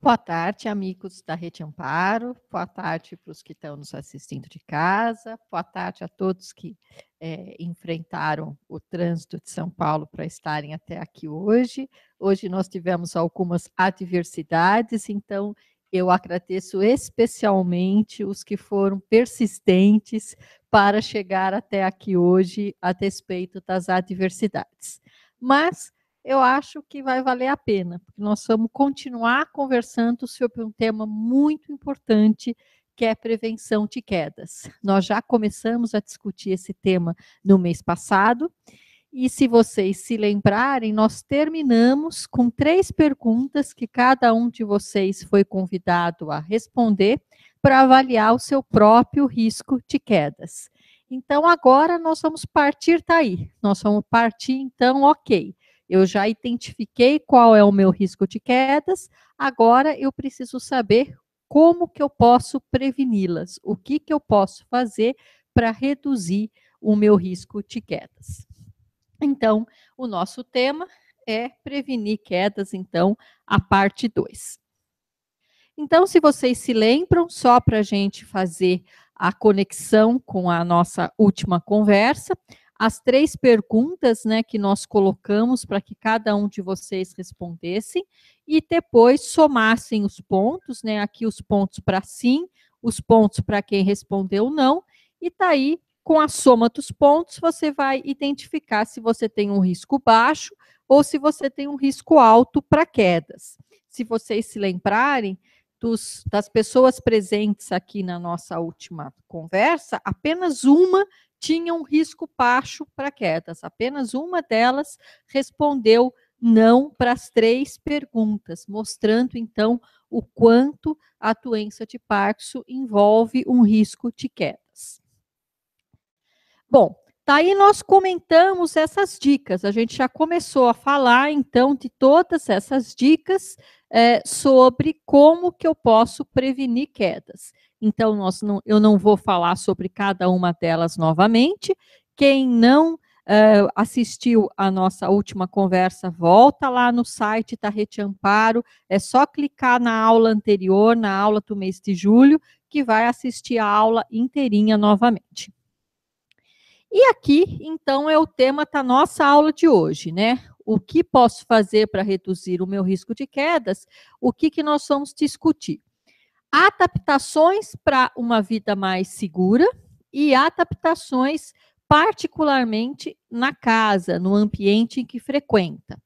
Boa tarde, amigos da Rede Amparo. Boa tarde para os que estão nos assistindo de casa. Boa tarde a todos que é, enfrentaram o trânsito de São Paulo para estarem até aqui hoje. Hoje nós tivemos algumas adversidades, então eu agradeço especialmente os que foram persistentes para chegar até aqui hoje a despeito das adversidades. Mas eu acho que vai valer a pena, porque nós vamos continuar conversando sobre um tema muito importante, que é prevenção de quedas. Nós já começamos a discutir esse tema no mês passado, e se vocês se lembrarem, nós terminamos com três perguntas que cada um de vocês foi convidado a responder para avaliar o seu próprio risco de quedas. Então, agora nós vamos partir daí. Nós vamos partir, então, ok. Eu já identifiquei qual é o meu risco de quedas, agora eu preciso saber como que eu posso preveni-las, o que que eu posso fazer para reduzir o meu risco de quedas. Então, o nosso tema é prevenir quedas, então, a parte 2. Então, se vocês se lembram, só para a gente fazer a conexão com a nossa última conversa, as três perguntas né, que nós colocamos para que cada um de vocês respondesse e depois somassem os pontos, né? Aqui os pontos para sim, os pontos para quem respondeu não, e tá aí com a soma dos pontos você vai identificar se você tem um risco baixo ou se você tem um risco alto para quedas. Se vocês se lembrarem, dos, das pessoas presentes aqui na nossa última conversa, apenas uma tinham risco baixo para quedas. Apenas uma delas respondeu não para as três perguntas, mostrando então o quanto a doença de Parkinson envolve um risco de quedas. Bom, tá aí nós comentamos essas dicas. A gente já começou a falar então de todas essas dicas é, sobre como que eu posso prevenir quedas. Então, nós não, eu não vou falar sobre cada uma delas novamente. Quem não uh, assistiu a nossa última conversa, volta lá no site da Amparo. É só clicar na aula anterior, na aula do mês de julho, que vai assistir a aula inteirinha novamente. E aqui, então, é o tema da nossa aula de hoje, né? O que posso fazer para reduzir o meu risco de quedas? O que, que nós vamos discutir? adaptações para uma vida mais segura e adaptações particularmente na casa, no ambiente em que frequenta.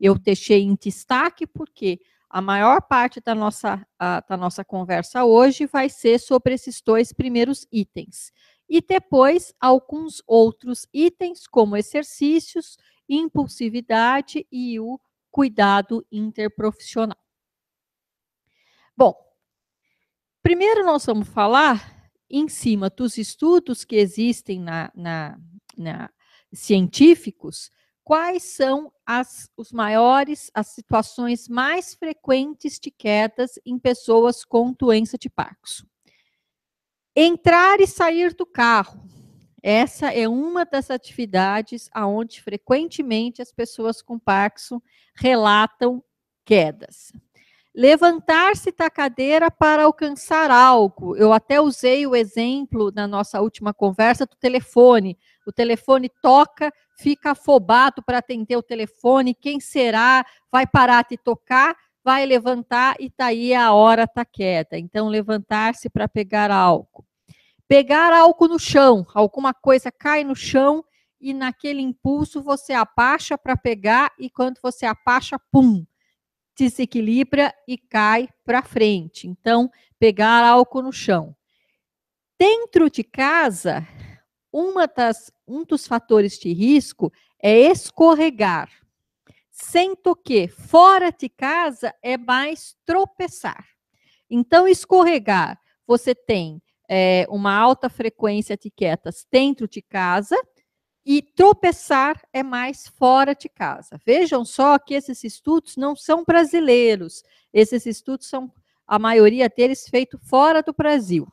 Eu deixei em destaque porque a maior parte da nossa, a, da nossa conversa hoje vai ser sobre esses dois primeiros itens. E depois, alguns outros itens, como exercícios, impulsividade e o cuidado interprofissional. Bom, Primeiro, nós vamos falar em cima dos estudos que existem na, na, na científicos, quais são as os maiores, as situações mais frequentes de quedas em pessoas com doença de Parkinson. Entrar e sair do carro. Essa é uma das atividades aonde frequentemente as pessoas com Parkinson relatam quedas levantar-se da cadeira para alcançar algo. Eu até usei o exemplo na nossa última conversa do telefone. O telefone toca, fica afobado para atender o telefone. Quem será? Vai parar de tocar, vai levantar e tá aí a hora tá queda. Então levantar-se para pegar algo. Pegar algo no chão, alguma coisa cai no chão e naquele impulso você abaixa para pegar e quando você abaixa, pum, desequilibra e cai para frente. Então, pegar álcool no chão. Dentro de casa, uma das, um dos fatores de risco é escorregar. Sendo que fora de casa é mais tropeçar. Então, escorregar, você tem é, uma alta frequência de quietas dentro de casa e tropeçar é mais fora de casa. Vejam só que esses estudos não são brasileiros, esses estudos são a maioria deles feito fora do Brasil.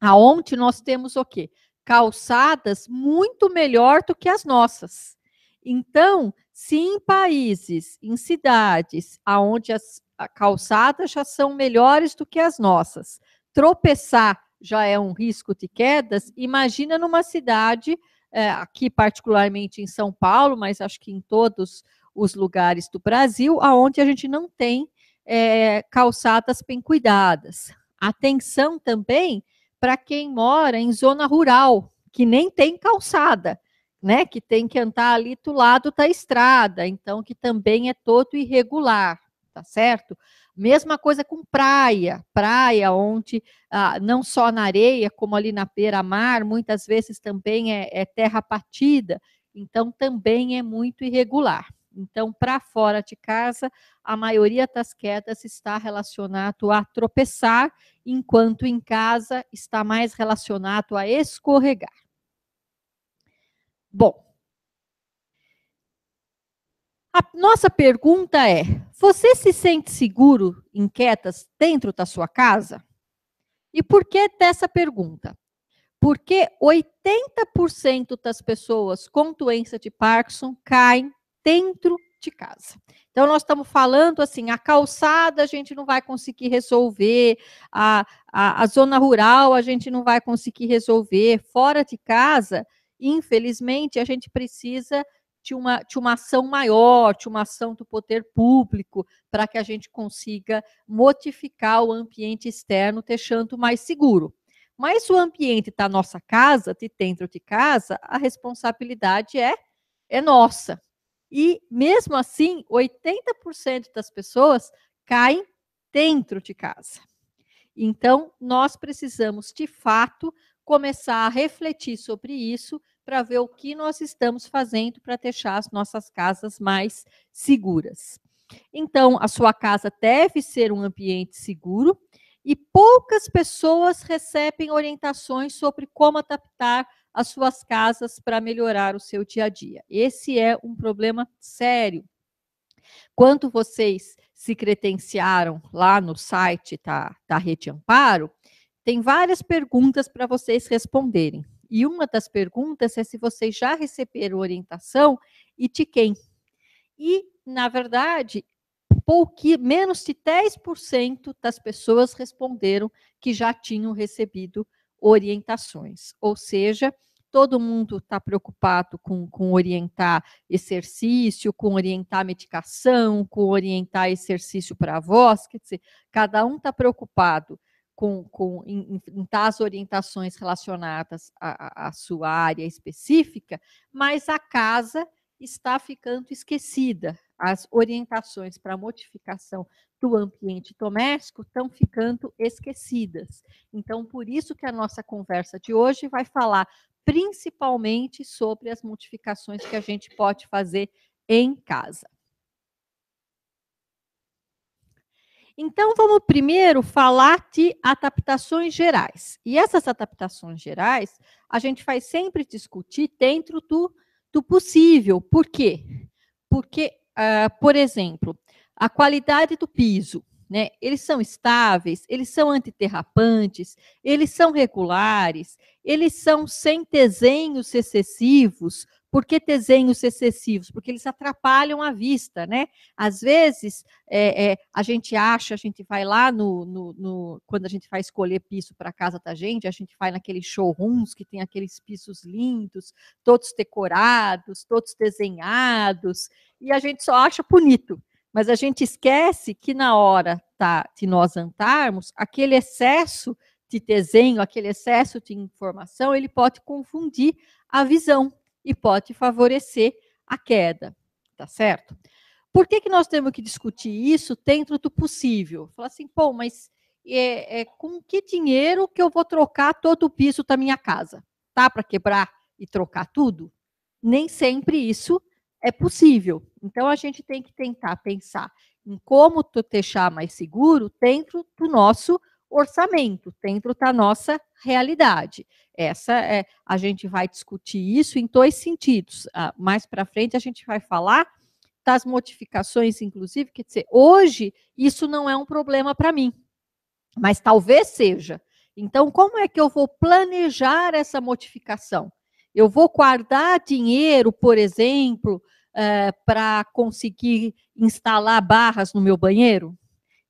Aonde nós temos o quê? Calçadas muito melhor do que as nossas. Então, se em países, em cidades, aonde as calçadas já são melhores do que as nossas, tropeçar já é um risco de quedas, imagina numa cidade é, aqui particularmente em São Paulo, mas acho que em todos os lugares do Brasil, aonde a gente não tem é, calçadas bem cuidadas. Atenção também para quem mora em zona rural, que nem tem calçada, né? Que tem que andar ali do lado da estrada, então que também é todo irregular, tá certo? Mesma coisa com praia, praia onde ah, não só na areia, como ali na beira-mar, muitas vezes também é, é terra batida, então também é muito irregular. Então, para fora de casa, a maioria das quedas está relacionado a tropeçar, enquanto em casa está mais relacionado a escorregar. Bom, a nossa pergunta é: você se sente seguro em quietas dentro da sua casa? E por que dessa pergunta? Porque 80% das pessoas com doença de Parkinson caem dentro de casa. Então, nós estamos falando assim: a calçada a gente não vai conseguir resolver, a, a, a zona rural a gente não vai conseguir resolver, fora de casa, infelizmente, a gente precisa de uma, de uma ação maior, de uma ação do poder público, para que a gente consiga modificar o ambiente externo, deixando mais seguro. Mas o ambiente da nossa casa, de dentro de casa, a responsabilidade é, é nossa. E mesmo assim, 80% das pessoas caem dentro de casa. Então, nós precisamos, de fato, começar a refletir sobre isso para ver o que nós estamos fazendo para deixar as nossas casas mais seguras. Então, a sua casa deve ser um ambiente seguro e poucas pessoas recebem orientações sobre como adaptar as suas casas para melhorar o seu dia a dia. Esse é um problema sério. Quando vocês se credenciaram lá no site da, da Rede Amparo, tem várias perguntas para vocês responderem. E uma das perguntas é se vocês já receberam orientação e de quem. E, na verdade, pouqui, menos de 10% das pessoas responderam que já tinham recebido orientações. Ou seja, todo mundo está preocupado com, com, orientar exercício, com orientar medicação, com orientar exercício para a voz, quer dizer, cada um está preocupado com, com em, em tais orientações relacionadas à, à sua área específica, mas a casa está ficando esquecida. As orientações para modificação do ambiente doméstico estão ficando esquecidas. Então, por isso que a nossa conversa de hoje vai falar principalmente sobre as modificações que a gente pode fazer em casa. Então, vamos primeiro falar de adaptações gerais. E essas adaptações gerais, a gente vai sempre discutir dentro do, do possível. Por quê? Porque, uh, por exemplo, a qualidade do piso. Né? Eles são estáveis, eles são antiterrapantes, eles são regulares, eles são sem desenhos excessivos, por que desenhos excessivos? Porque eles atrapalham a vista, né? Às vezes, é, é, a gente acha, a gente vai lá no, no, no Quando a gente vai escolher piso para casa da gente, a gente vai naqueles showrooms que tem aqueles pisos lindos, todos decorados, todos desenhados, e a gente só acha bonito. Mas a gente esquece que na hora tá, de nós andarmos, aquele excesso de desenho, aquele excesso de informação, ele pode confundir a visão e pode favorecer a queda, tá certo? Por que, que nós temos que discutir isso dentro do possível? Falar assim, pô, mas é, é, com que dinheiro que eu vou trocar todo o piso da minha casa? Tá para quebrar e trocar tudo? Nem sempre isso é possível. Então a gente tem que tentar pensar em como deixar mais seguro dentro do nosso orçamento, dentro da nossa realidade. Essa é, a gente vai discutir isso em dois sentidos. Ah, mais para frente a gente vai falar das modificações, inclusive, quer dizer, hoje isso não é um problema para mim, mas talvez seja. Então, como é que eu vou planejar essa modificação? Eu vou guardar dinheiro, por exemplo, é, eh, para conseguir instalar barras no meu banheiro?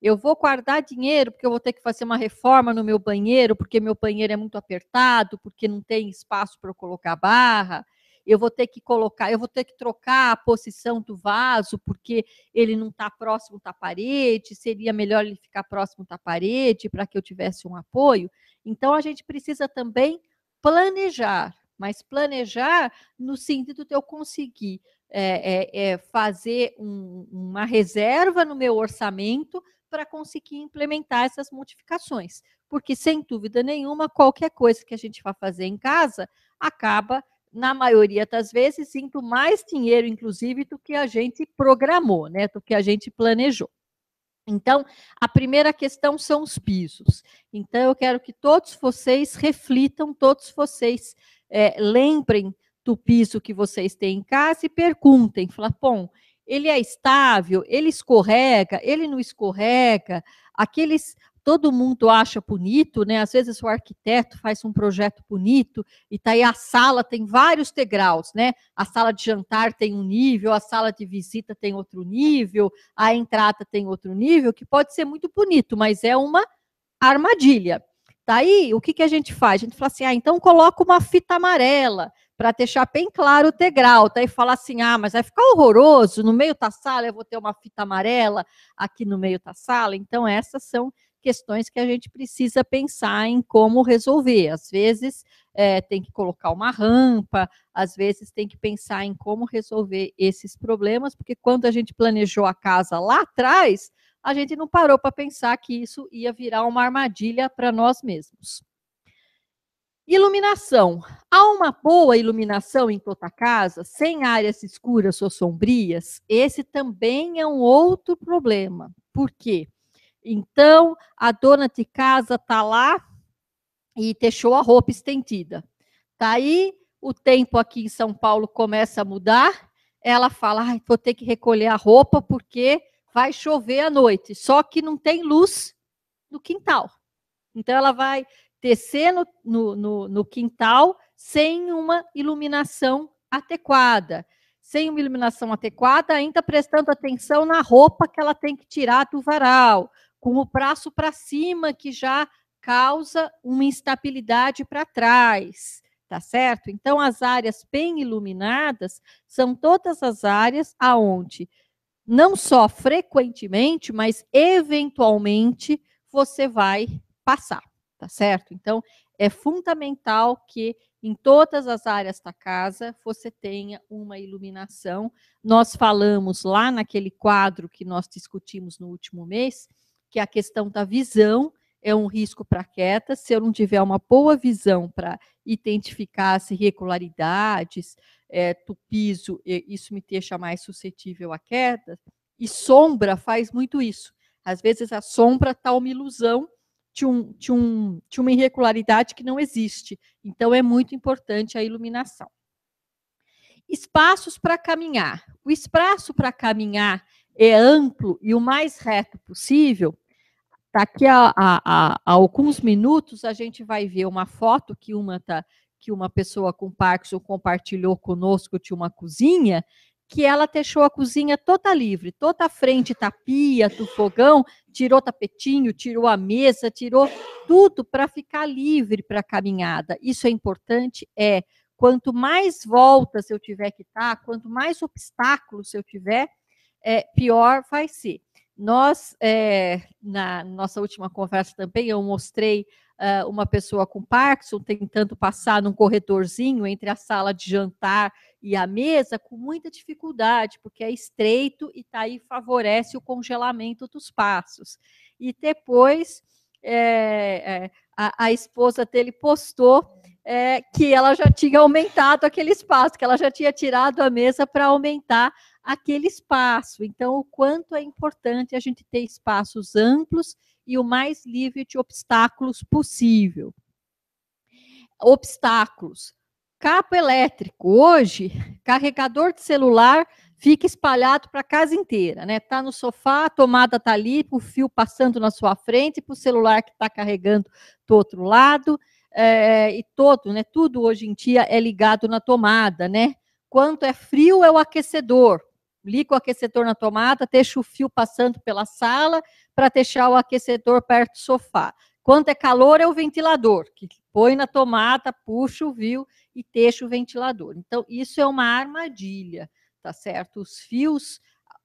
Eu vou guardar dinheiro porque eu vou ter que fazer uma reforma no meu banheiro, porque meu banheiro é muito apertado, porque não tem espaço para eu colocar barra. Eu vou ter que colocar, eu vou ter que trocar a posição do vaso porque ele não está próximo da parede. Seria melhor ele ficar próximo da parede para que eu tivesse um apoio. Então a gente precisa também planejar, mas planejar no sentido de eu conseguir é, é, é fazer um, uma reserva no meu orçamento para conseguir implementar essas modificações. Porque, sem dúvida nenhuma, qualquer coisa que a gente vá fazer em casa acaba, na maioria das vezes, indo mais dinheiro, inclusive, do que a gente programou, né? do que a gente planejou. Então, a primeira questão são os pisos. Então, eu quero que todos vocês reflitam, todos vocês é, lembrem do piso que vocês têm em casa e perguntem, falar, bom, ele é estável, ele escorrega, ele não escorrega. Aqueles todo mundo acha bonito, né? Às vezes o arquiteto faz um projeto bonito e tá aí a sala tem vários degraus, né? A sala de jantar tem um nível, a sala de visita tem outro nível, a entrada tem outro nível, que pode ser muito bonito, mas é uma armadilha. Daí, o que, que a gente faz? A gente fala assim, ah, então coloca uma fita amarela para deixar bem claro o degrau. Daí fala assim, ah, mas vai ficar horroroso, no meio da sala eu vou ter uma fita amarela aqui no meio da sala. Então, essas são questões que a gente precisa pensar em como resolver. Às vezes é, tem que colocar uma rampa, às vezes tem que pensar em como resolver esses problemas, porque quando a gente planejou a casa lá atrás, a gente não parou para pensar que isso ia virar uma armadilha para nós mesmos. Iluminação. Há uma boa iluminação em toda casa, sem áreas escuras ou sombrias? Esse também é um outro problema. Por quê? Então, a dona de casa está lá e deixou a roupa estendida. Tá aí, o tempo aqui em São Paulo começa a mudar. Ela fala: vou ter que recolher a roupa porque vai chover à noite, só que não tem luz no quintal. Então, ela vai tecer no, no, no, no quintal sem uma iluminação adequada. Sem uma iluminação adequada, ainda prestando atenção na roupa que ela tem que tirar do varal, com o braço para cima, que já causa uma instabilidade para trás, tá certo? Então, as áreas bem iluminadas são todas as áreas aonde não só frequentemente, mas eventualmente você vai passar, tá certo? Então, é fundamental que em todas as áreas da casa você tenha uma iluminação. Nós falamos lá naquele quadro que nós discutimos no último mês, que é a questão da visão, é um risco para queta, se eu não tiver uma boa visão para identificar as irregularidades é, eh, do piso, isso me deixa mais suscetível à queda. E sombra faz muito isso. Às vezes a sombra está uma ilusão de, um, de, um, de uma irregularidade que não existe. Então é muito importante a iluminação. Espaços para caminhar. O espaço para caminhar é amplo e o mais reto possível Daqui a, a, a, alguns minutos a gente vai ver uma foto que uma tá, que uma pessoa com Parkinson compartilhou conosco de uma cozinha, que ela deixou a cozinha toda livre, toda a frente da pia, do fogão, tirou tapetinho, tirou a mesa, tirou tudo para ficar livre para a caminhada. Isso é importante, é quanto mais voltas eu tiver que estar, tá, quanto mais obstáculos eu tiver, é, pior vai ser. Nós, é, na nossa última conversa também, eu mostrei uh, uma pessoa com Parkinson tentando passar num corredorzinho entre a sala de jantar e a mesa com muita dificuldade, porque é estreito e tá aí favorece o congelamento dos passos. E depois é, é, a, a esposa dele postou é, que ela já tinha aumentado aquele espaço, que ela já tinha tirado a mesa para aumentar aquele espaço. Então, o quanto é importante a gente ter espaços amplos e o mais livre de obstáculos possível. Obstáculos. Cabo elétrico. Hoje, carregador de celular fica espalhado para a casa inteira, né? Tá no sofá, a tomada está ali, o fio passando na sua frente, para o celular que está carregando do outro lado. É, é, e todo, né? Tudo hoje em dia é ligado na tomada, né? Quanto é frio é o aquecedor. Liga o aquecedor na tomada, deixa o fio passando pela sala para deixar o aquecedor perto do sofá. Quanto é calor é o ventilador, que põe na tomada, puxa o fio e deixa o ventilador. Então, isso é uma armadilha, tá certo? Os fios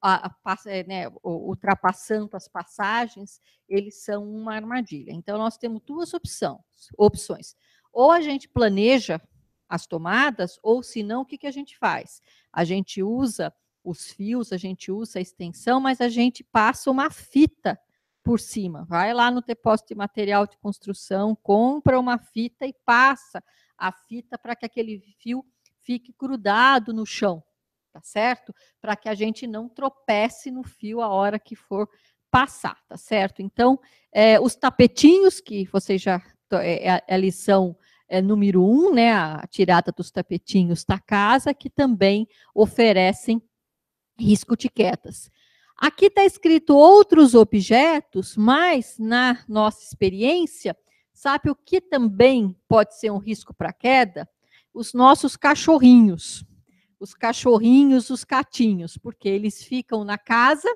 a, é, né, ultrapassando as passagens, eles são uma armadilha. Então, nós temos duas opções: opções. Ou a gente planeja as tomadas, ou se não, o que, que a gente faz? A gente usa os fios, a gente usa a extensão, mas a gente passa uma fita por cima. Vai lá no depósito de material de construção, compra uma fita e passa a fita para que aquele fio fique grudado no chão, tá certo? Para que a gente não tropece no fio a hora que for passar, tá certo? Então, é, os tapetinhos, que vocês já. É, é a lição é, número um, né? A tirada dos tapetinhos da casa, que também oferecem risco de quedas. Aqui está escrito outros objetos, mas na nossa experiência, sabe o que também pode ser um risco para queda? Os nossos cachorrinhos os cachorrinhos, os catinhos, porque eles ficam na casa,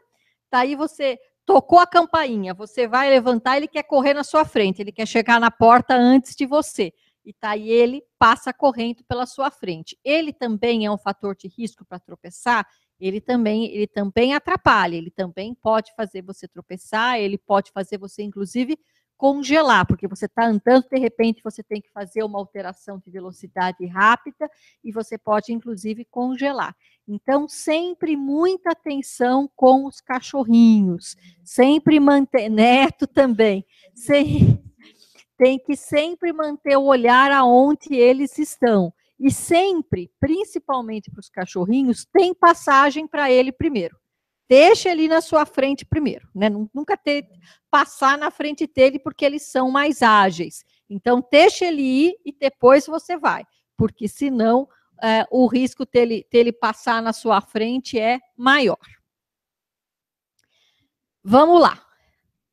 daí tá você tocou a campainha, você vai levantar, ele quer correr na sua frente, ele quer chegar na porta antes de você. E tá aí ele passa correndo pela sua frente. Ele também é um fator de risco para tropeçar, ele também, ele também atrapalha, ele também pode fazer você tropeçar, ele pode fazer você inclusive congelar, porque você está andando, de repente você tem que fazer uma alteração de velocidade rápida e você pode, inclusive, congelar. Então, sempre muita atenção com os cachorrinhos, uhum. sempre manter, neto também, uhum. sem, tem que sempre manter o olhar aonde eles estão. E sempre, principalmente para os cachorrinhos, tem passagem para ele primeiro deixa ele na sua frente primeiro, né? Nunca ter, passar na frente dele porque eles são mais ágeis. Então, deixa ele ir e depois você vai, porque senão é, o risco dele, dele passar na sua frente é maior. Vamos lá.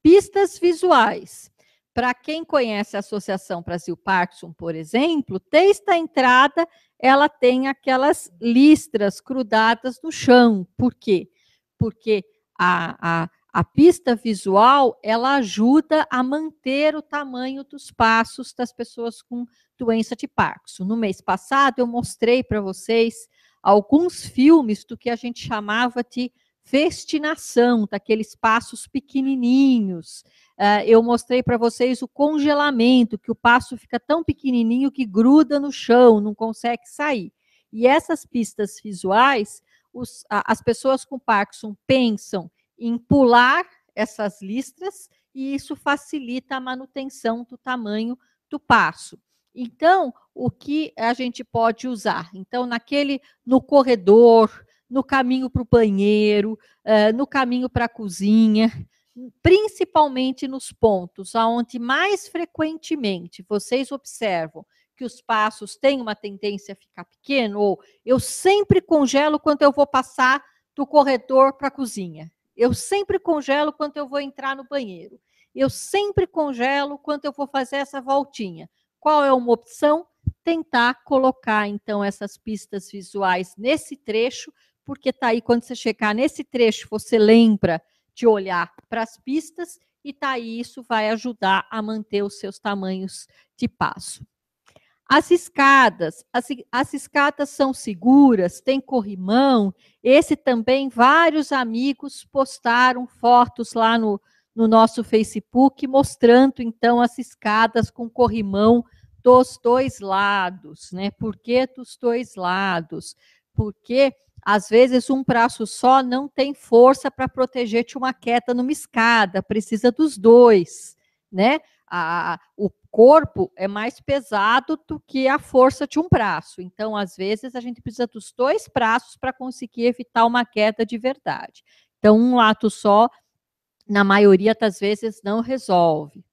Pistas visuais. Para quem conhece a Associação Brasil Parkinson, por exemplo, desde a entrada ela tem aquelas listras crudadas no chão. Por quê? porque a, a, a pista visual ela ajuda a manter o tamanho dos passos das pessoas com doença de Parkinson. No mês passado eu mostrei para vocês alguns filmes do que a gente chamava de festinação, daqueles passos pequenininhos. Uh, eu mostrei para vocês o congelamento, que o passo fica tão pequenininho que gruda no chão, não consegue sair. E essas pistas visuais, os, a, as pessoas com Parkinson pensam em pular essas listras e isso facilita a manutenção do tamanho do passo. Então, o que a gente pode usar? Então, naquele, no corredor, no caminho para o banheiro, eh, no caminho para a cozinha, principalmente nos pontos onde mais frequentemente vocês observam que os passos têm uma tendência a ficar pequeno, ou eu sempre congelo quando eu vou passar do corredor para a cozinha. Eu sempre congelo quando eu vou entrar no banheiro. Eu sempre congelo quando eu vou fazer essa voltinha. Qual é uma opção? Tentar colocar então essas pistas visuais nesse trecho, porque tá aí quando você chegar nesse trecho, você lembra de olhar para as pistas e tá aí isso vai ajudar a manter os seus tamanhos de passo. As escadas, as, as escadas são seguras, tem corrimão. Esse também, vários amigos postaram fotos lá no, no nosso Facebook, mostrando então as escadas com corrimão dos dois lados, né? Por que dos dois lados? Porque às vezes um braço só não tem força para proteger de uma queda numa escada, precisa dos dois, né? a, o corpo é mais pesado do que a força de um braço. Então, às vezes, a gente precisa dos dois braços para conseguir evitar uma queda de verdade. Então, um lado só, na maioria das vezes, não resolve.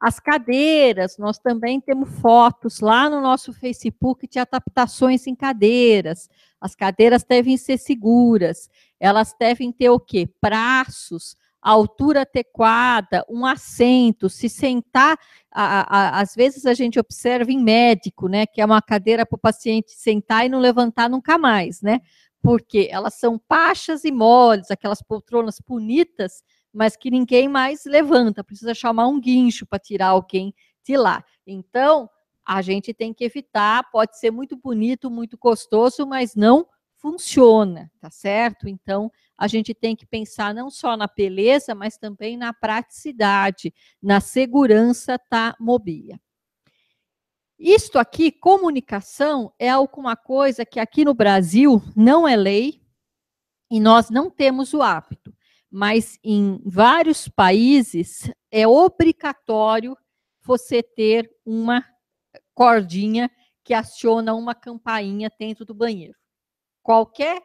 As cadeiras, nós também temos fotos lá no nosso Facebook de adaptações em cadeiras. As cadeiras devem ser seguras, elas devem ter o quê? Braços altura adequada, um assento, se sentar. A, a, às vezes a gente observa em médico, né, que é uma cadeira para o paciente sentar e não levantar nunca mais, né? Porque elas são pachas e moles, aquelas poltronas bonitas, mas que ninguém mais levanta, precisa chamar um guincho para tirar alguém de lá. Então, a gente tem que evitar, pode ser muito bonito, muito gostoso, mas não funciona, tá certo? Então, a gente tem que pensar não só na beleza, mas também na praticidade, na segurança da mobília. Isto aqui, comunicação, é alguma coisa que aqui no Brasil não é lei e nós não temos o hábito, mas em vários países é obrigatório você ter uma cordinha que aciona uma campainha dentro do banheiro qualquer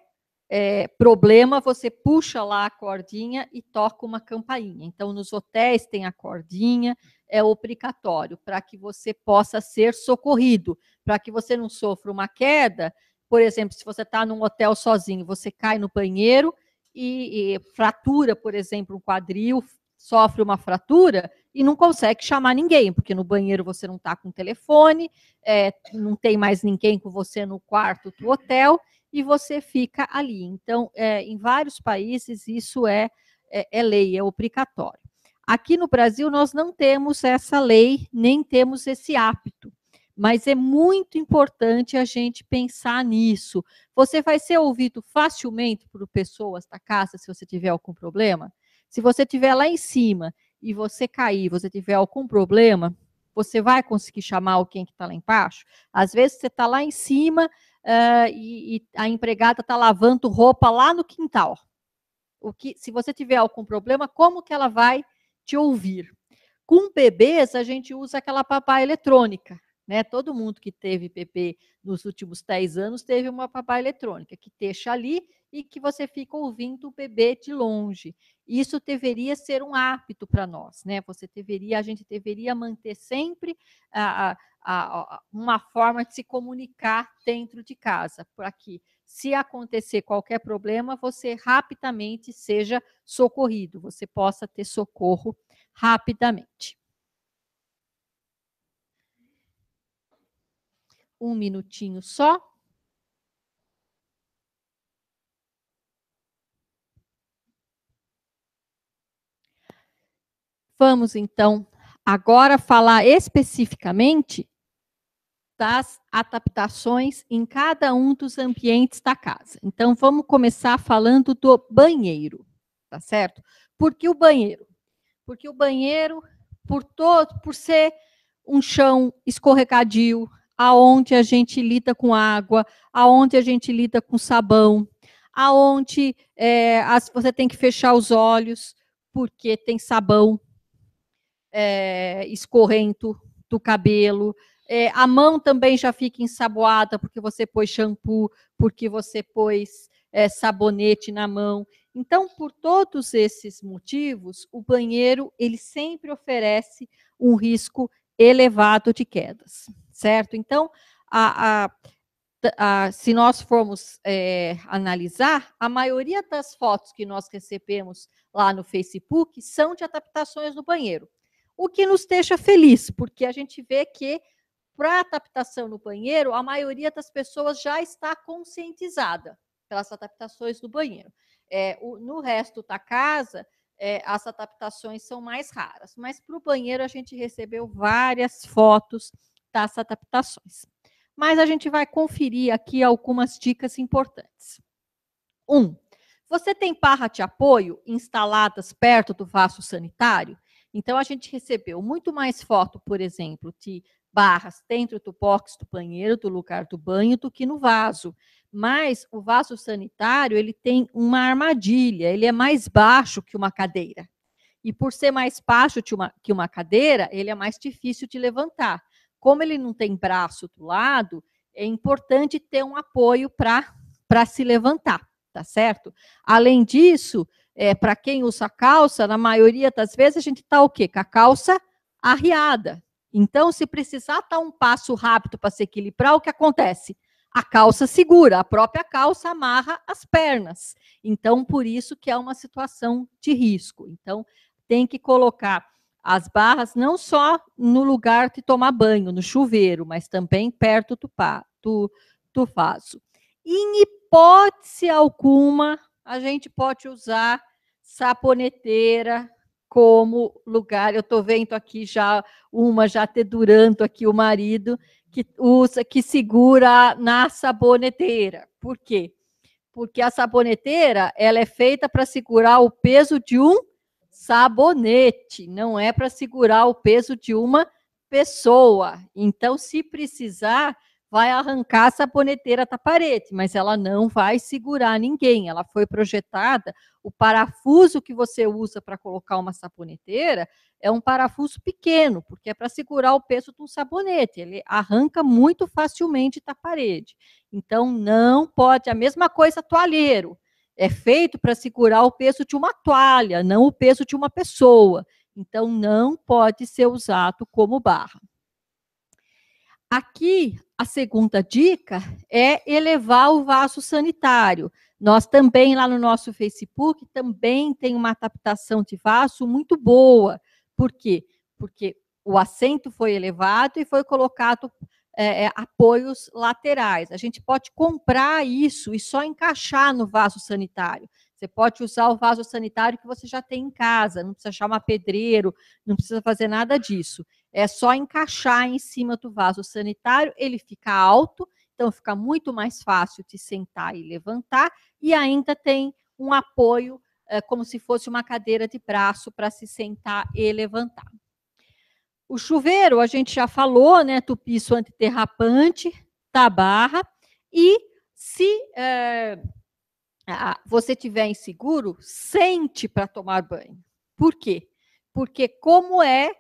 é, problema, você puxa lá a cordinha e toca uma campainha. Então, nos hotéis tem a cordinha, é obrigatório para que você possa ser socorrido, para que você não sofra uma queda. Por exemplo, se você está num hotel sozinho, você cai no banheiro e, e fratura, por exemplo, um quadril, sofre uma fratura e não consegue chamar ninguém, porque no banheiro você não está com telefone, é, não tem mais ninguém com você no quarto do hotel e você fica ali. Então, é, em vários países, isso é, é, é lei, é obrigatório. Aqui no Brasil, nós não temos essa lei, nem temos esse hábito mas é muito importante a gente pensar nisso. Você vai ser ouvido facilmente por pessoas da casa se você tiver algum problema? Se você estiver lá em cima e você cair, você tiver algum problema, você vai conseguir chamar alguém que está lá embaixo? Às vezes você está lá em cima, uh, e, e a empregada está lavando roupa lá no quintal. O que, se você tiver algum problema, como que ela vai te ouvir? Com bebês, a gente usa aquela papá eletrônica. Né? Todo mundo que teve PP nos últimos 10 anos teve uma papá eletrônica, que deixa ali e que você fica ouvindo o bebê de longe. Isso deveria ser um hábito para nós, né? Você deveria, a gente deveria manter sempre a, a, a, uma forma de se comunicar dentro de casa, para que, se acontecer qualquer problema, você rapidamente seja socorrido, você possa ter socorro rapidamente. Um minutinho só Vamos então agora falar especificamente das adaptações em cada um dos ambientes da casa. Então vamos começar falando do banheiro, tá certo? Por que o banheiro? Porque o banheiro por todo, por ser um chão escorregadio, aonde a gente lida com água, aonde a gente lida com sabão, aonde é, as, você tem que fechar os olhos porque tem sabão é, escorrento do cabelo. É, a mão também já fica ensaboada porque você pôs shampoo, porque você pôs é, sabonete na mão. Então, por todos esses motivos, o banheiro ele sempre oferece um risco elevado de quedas, certo? Então, a, a se nós formos é, analisar, a maioria das fotos que nós recebemos lá no Facebook são de adaptações no banheiro o que nos deixa feliz, porque a gente vê que para a adaptação no banheiro, a maioria das pessoas já está conscientizada pelas adaptações do banheiro. É, o, no resto da casa, é, as adaptações são mais raras, mas para o banheiro a gente recebeu várias fotos das adaptações. Mas a gente vai conferir aqui algumas dicas importantes. Um, você tem barra de apoio instaladas perto do vaso sanitário? Então, a gente recebeu muito mais foto, por exemplo, de barras dentro do box do banheiro, do lugar do banho, do que no vaso. Mas o vaso sanitário, ele tem uma armadilha, ele é mais baixo que uma cadeira. E por ser mais baixo que uma, que uma cadeira, ele é mais difícil de levantar. Como ele não tem braço do lado, é importante ter um apoio para se levantar, tá certo? Além disso, é, para quem usa calça, na maioria das vezes a gente está o quê? Com a calça arriada. Então, se precisar dar tá um passo rápido para se equilibrar, o que acontece? A calça segura, a própria calça amarra as pernas. Então, por isso que é uma situação de risco. Então, tem que colocar as barras não só no lugar de tomar banho, no chuveiro, mas também perto do, pá, do, do vaso. Em hipótese alguma, a gente pode usar saponeteira como lugar. Eu estou vendo aqui já uma já durando aqui o marido que usa, que segura na saboneteira. Por quê? Porque a saboneteira ela é feita para segurar o peso de um sabonete, não é para segurar o peso de uma pessoa. Então, se precisar, vai arrancar a saboneteira da parede, mas ela não vai segurar ninguém. Ela foi projetada, o parafuso que você usa para colocar uma saboneteira é um parafuso pequeno, porque é para segurar o peso de um sabonete. Ele arranca muito facilmente da parede. Então não pode. A mesma coisa toalheiro. É feito para segurar o peso de uma toalha, não o peso de uma pessoa. Então não pode ser usado como barra. Aqui, a segunda dica é elevar o vaso sanitário. Nós também, lá no nosso Facebook, também tem uma adaptação de vaso muito boa. Por quê? Porque o assento foi elevado e foi colocado é, é apoios laterais. A gente pode comprar isso e só encaixar no vaso sanitário. Você pode usar o vaso sanitário que você já tem em casa, não precisa chamar pedreiro, não precisa fazer nada disso. É só encaixar em cima do vaso sanitário, ele fica alto, então fica muito mais fácil de sentar e levantar, e ainda tem um apoio, é, como se fosse uma cadeira de braço para se sentar e levantar. O chuveiro, a gente já falou, né? Tupiço antiterrapante, tabarra, E se é, você tiver inseguro, sente para tomar banho. Por quê? Porque como é,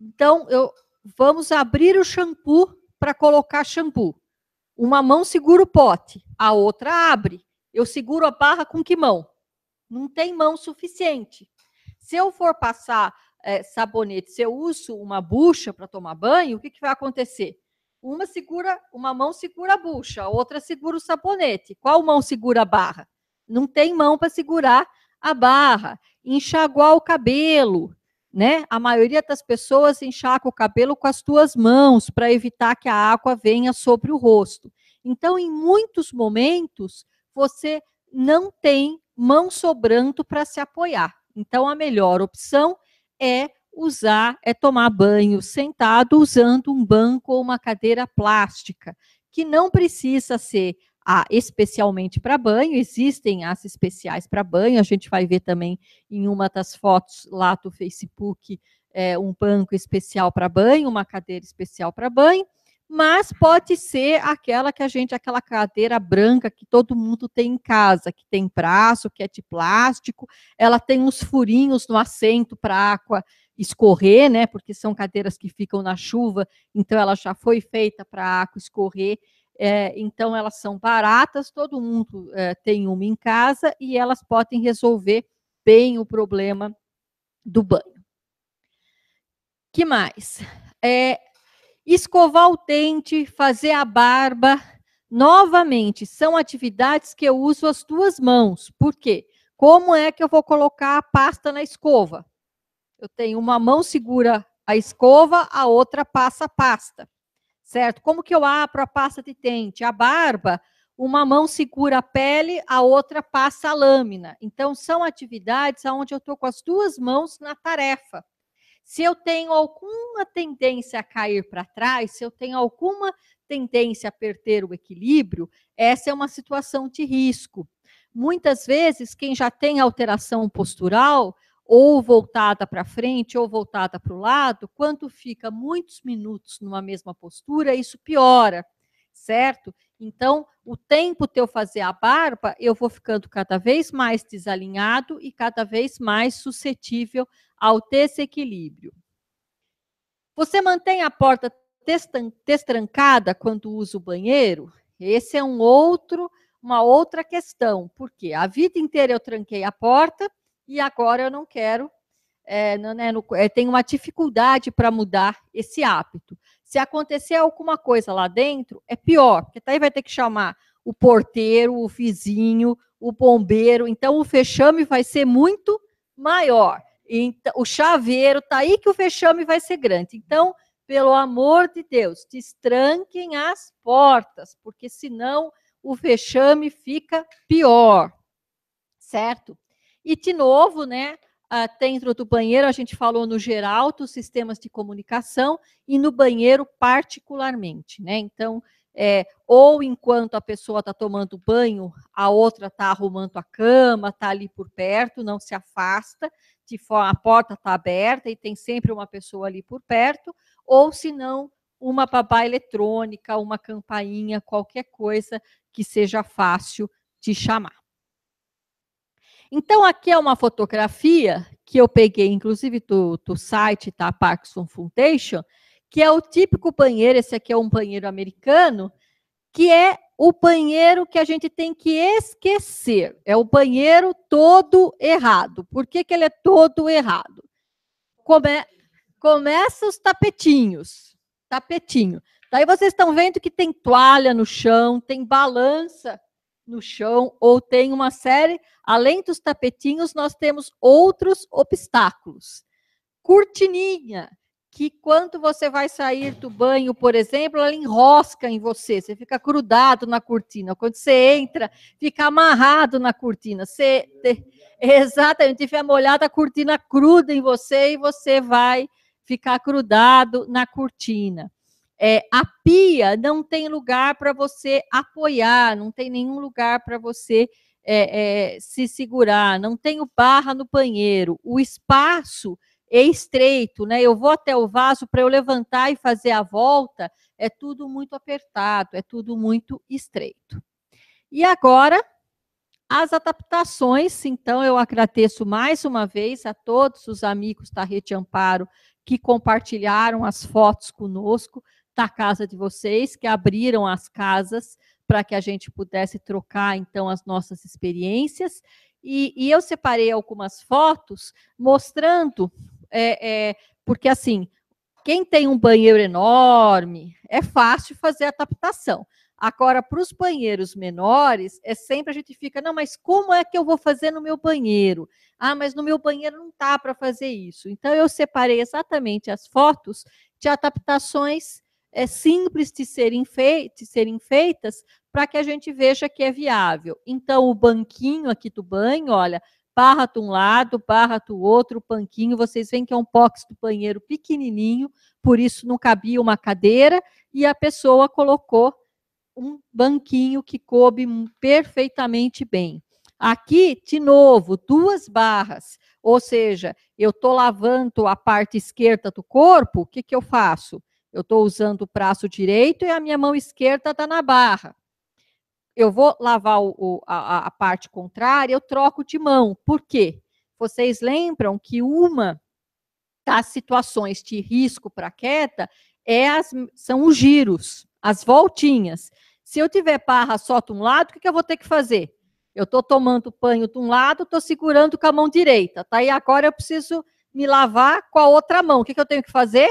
então eu vamos abrir o shampoo para colocar shampoo. Uma mão segura o pote, a outra abre. Eu seguro a barra com que mão? Não tem mão suficiente. Se eu for passar é, sabonete, se eu uso uma bucha para tomar banho, o que, que vai acontecer? Uma segura, uma mão segura a bucha, a outra segura o sabonete. Qual mão segura a barra? não tem mão para segurar a barra, enxaguar o cabelo, né? A maioria das pessoas enxaga o cabelo com as duas mãos para evitar que a água venha sobre o rosto. Então, em muitos momentos, você não tem mão sobrando para se apoiar. Então, a melhor opção é usar, é tomar banho sentado usando um banco ou uma cadeira plástica, que não precisa ser especialmente para banho, existem as especiais para banho, a gente vai ver também em uma das fotos lá do Facebook é, um banco especial para banho, uma cadeira especial para banho, mas pode ser aquela que a gente, aquela cadeira branca que todo mundo tem em casa, que tem braço, que é de plástico, ela tem uns furinhos no assento para água escorrer, né? Porque são cadeiras que ficam na chuva, então ela já foi feita para água escorrer é, então, elas são baratas, todo mundo é, tem uma em casa e elas podem resolver bem o problema do banho. que mais? É, escovar o dente, fazer a barba. Novamente, são atividades que eu uso as duas mãos. Por quê? Como é que eu vou colocar a pasta na escova? Eu tenho uma mão segura a escova, a outra passa a pasta certo? Como que eu abro a pasta de dente? A barba, uma mão segura a pele, a outra passa a lâmina. Então, são atividades onde eu estou com as duas mãos na tarefa. Se eu tenho alguma tendência a cair para trás, se eu tenho alguma tendência a perder o equilíbrio, essa é uma situação de risco. Muitas vezes, quem já tem alteração postural ou voltada para frente ou voltada para o lado, quando fica muitos minutos numa mesma postura, isso piora, certo? Então, o tempo teu eu fazer a barba, eu vou ficando cada vez mais desalinhado e cada vez mais suscetível ao desequilíbrio. Você mantém a porta destrancada quando usa o banheiro? Esse é um outro, uma outra questão, porque a vida inteira eu tranquei a porta, e agora eu não quero, é, né, é, tenho uma dificuldade para mudar esse hábito. Se acontecer alguma coisa lá dentro, é pior, porque daí vai ter que chamar o porteiro, o vizinho, o bombeiro. Então, o fechame vai ser muito maior. Então, o chaveiro, tá aí que o fechame vai ser grande. Então, pelo amor de Deus, destranquem as portas, porque senão o fechame fica pior, certo? E, de novo, né, dentro do banheiro, a gente falou no geral dos sistemas de comunicação e no banheiro particularmente. Né? Então, é, ou enquanto a pessoa está tomando banho, a outra está arrumando a cama, está ali por perto, não se afasta, de forma, a porta está aberta e tem sempre uma pessoa ali por perto, ou se não, uma babá eletrônica, uma campainha, qualquer coisa que seja fácil de chamar. Então, aqui é uma fotografia que eu peguei, inclusive, do, do site da tá? Parkinson Foundation, que é o típico banheiro, esse aqui é um banheiro americano, que é o banheiro que a gente tem que esquecer. É o banheiro todo errado. Por que, que ele é todo errado? Come... Começa os tapetinhos. Tapetinho. Daí vocês estão vendo que tem toalha no chão, tem balança no chão, ou tem uma série Além dos tapetinhos, nós temos outros obstáculos. Cortininha, que quando você vai sair do banho, por exemplo, ela enrosca em você, você fica grudado na cortina. Quando você entra, fica amarrado na cortina. Você exatamente, Tiver molhada a cortina cruda em você e você vai ficar grudado na cortina. É, a pia não tem lugar para você apoiar, não tem nenhum lugar para você é, é, se segurar, não tenho barra no banheiro, o espaço é estreito, né? Eu vou até o vaso para eu levantar e fazer a volta, é tudo muito apertado, é tudo muito estreito. E agora, as adaptações, então eu agradeço mais uma vez a todos os amigos da Rede Amparo que compartilharam as fotos conosco da casa de vocês, que abriram as casas para que a gente pudesse trocar então as nossas experiências. E, e eu separei algumas fotos mostrando, é, é, porque assim, quem tem um banheiro enorme é fácil fazer adaptação. Agora, para os banheiros menores, é sempre a gente fica, não, mas como é que eu vou fazer no meu banheiro? Ah, mas no meu banheiro não tá para fazer isso. Então, eu separei exatamente as fotos de adaptações é, simples de serem, de serem feitas para que a gente veja que é viável. Então, o banquinho aqui do banho, olha, barra de um lado, barra do outro, banquinho, vocês veem que é um box do banheiro pequenininho, por isso não cabia uma cadeira, e a pessoa colocou um banquinho que coube perfeitamente bem. Aqui, de novo, duas barras, ou seja, eu estou lavando a parte esquerda do corpo, o que, que eu faço? Eu estou usando o braço direito e a minha mão esquerda está na barra. Eu vou lavar o, o, a, a parte contrária, eu troco de mão. Por quê? Vocês lembram que uma das situações de risco para queda é as, são os giros, as voltinhas. Se eu tiver barra só de um lado, o que, que eu vou ter que fazer? Eu estou tomando banho de um lado, estou segurando com a mão direita, tá? E agora eu preciso me lavar com a outra mão. O que, que eu tenho que fazer?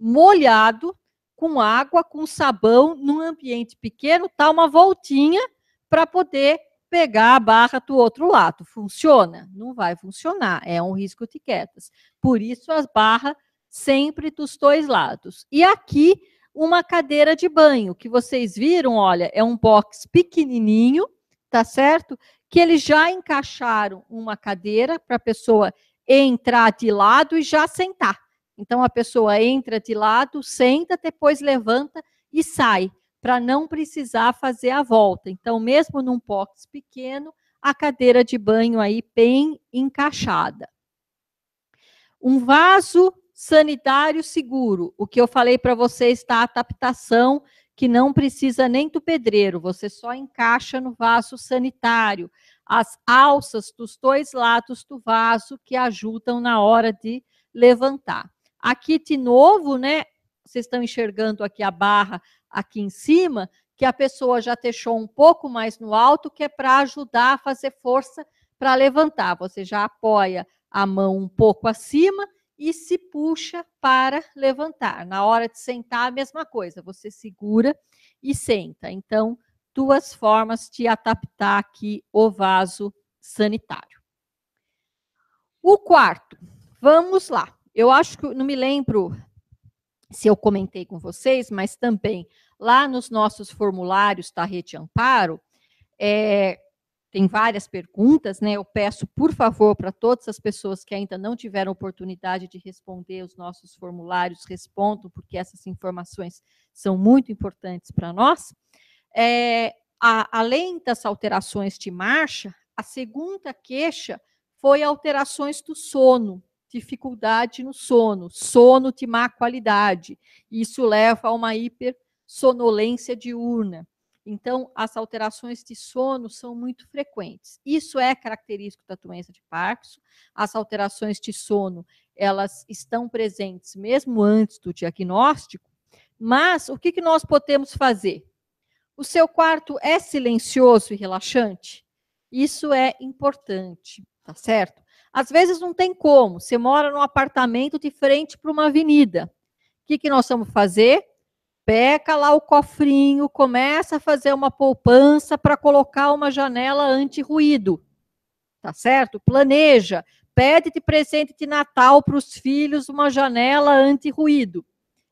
molhado, com água, com sabão, num ambiente pequeno, dá tá uma voltinha para poder pegar a barra do outro lado. Funciona? Não vai funcionar, é um risco de quedas. Por isso, as barras sempre dos dois lados. E aqui, uma cadeira de banho, que vocês viram, olha, é um box pequenininho, tá certo? Que eles já encaixaram uma cadeira para a pessoa entrar de lado e já sentar. Então a pessoa entra de lado, senta, depois levanta e sai, para não precisar fazer a volta. Então, mesmo num box pequeno, a cadeira de banho aí bem encaixada. Um vaso sanitário seguro. O que eu falei para vocês está a adaptação que não precisa nem do pedreiro, você só encaixa no vaso sanitário. As alças dos dois lados do vaso que ajudam na hora de levantar. A kit novo, né? Vocês estão enxergando aqui a barra aqui em cima, que a pessoa já deixou um pouco mais no alto, que é para ajudar a fazer força para levantar. Você já apoia a mão um pouco acima e se puxa para levantar. Na hora de sentar, a mesma coisa, você segura e senta. Então, duas formas de adaptar aqui o vaso sanitário. O quarto, vamos lá eu acho que não me lembro se eu comentei com vocês, mas também lá nos nossos formulários da tá, Rede Amparo, é, tem várias perguntas, né? Eu peço, por favor, para todas as pessoas que ainda não tiveram oportunidade de responder os nossos formulários, respondam, porque essas informações são muito importantes para nós. É, a, além das alterações de marcha, a segunda queixa foi alterações do sono dificuldade no sono, sono de má qualidade. Isso leva a uma hipersonolência diurna. Então, as alterações de sono são muito frequentes. Isso é característico da doença de Parkinson. As alterações de sono, elas estão presentes mesmo antes do diagnóstico. Mas o que, que nós podemos fazer? O seu quarto é silencioso e relaxante? Isso é importante, tá certo? Às vezes não tem como. Você mora num apartamento de frente para uma avenida. O que, que nós vamos fazer? Peca lá o cofrinho, começa a fazer uma poupança para colocar uma janela anti-ruído. Tá certo? Planeja. Pede de presente de Natal para os filhos uma janela anti-ruído.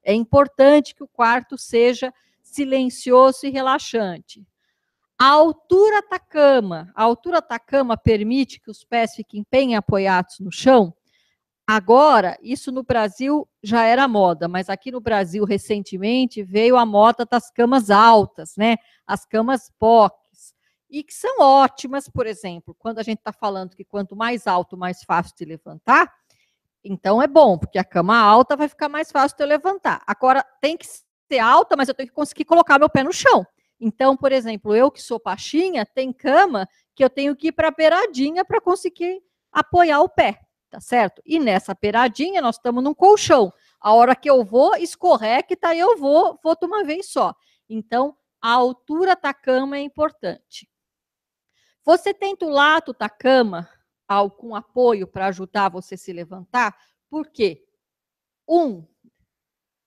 É importante que o quarto seja silencioso e relaxante. A altura cama, a altura cama permite que os pés fiquem bem apoiados no chão? Agora, isso no Brasil já era moda, mas aqui no Brasil recentemente veio a moda das camas altas, né? As camas box e que são ótimas, por exemplo, quando a gente está falando que quanto mais alto, mais fácil de levantar. Então é bom, porque a cama alta vai ficar mais fácil de eu levantar. Agora tem que ser alta, mas eu tenho que conseguir colocar meu pé no chão. Então, por exemplo, eu que sou baixinha, tem cama que eu tenho que ir para a beiradinha para conseguir apoiar o pé, tá certo? E nessa beiradinha nós estamos num colchão. A hora que eu vou, tá, eu vou, vou de uma vez só. Então, a altura da cama é importante. Você tenta o lato da cama algum apoio para ajudar você a se levantar? Por quê? Um,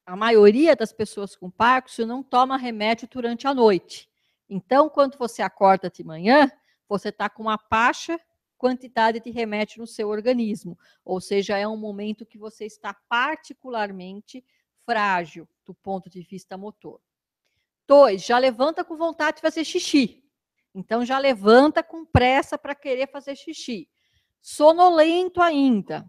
a maioria das pessoas com Parkinson não toma remédio durante a noite. Então, quando você acorda de manhã, você está com uma baixa quantidade de remédio no seu organismo. Ou seja, é um momento que você está particularmente frágil do ponto de vista motor. Dois, já levanta com vontade de fazer xixi. Então, já levanta com pressa para querer fazer xixi. Sonolento ainda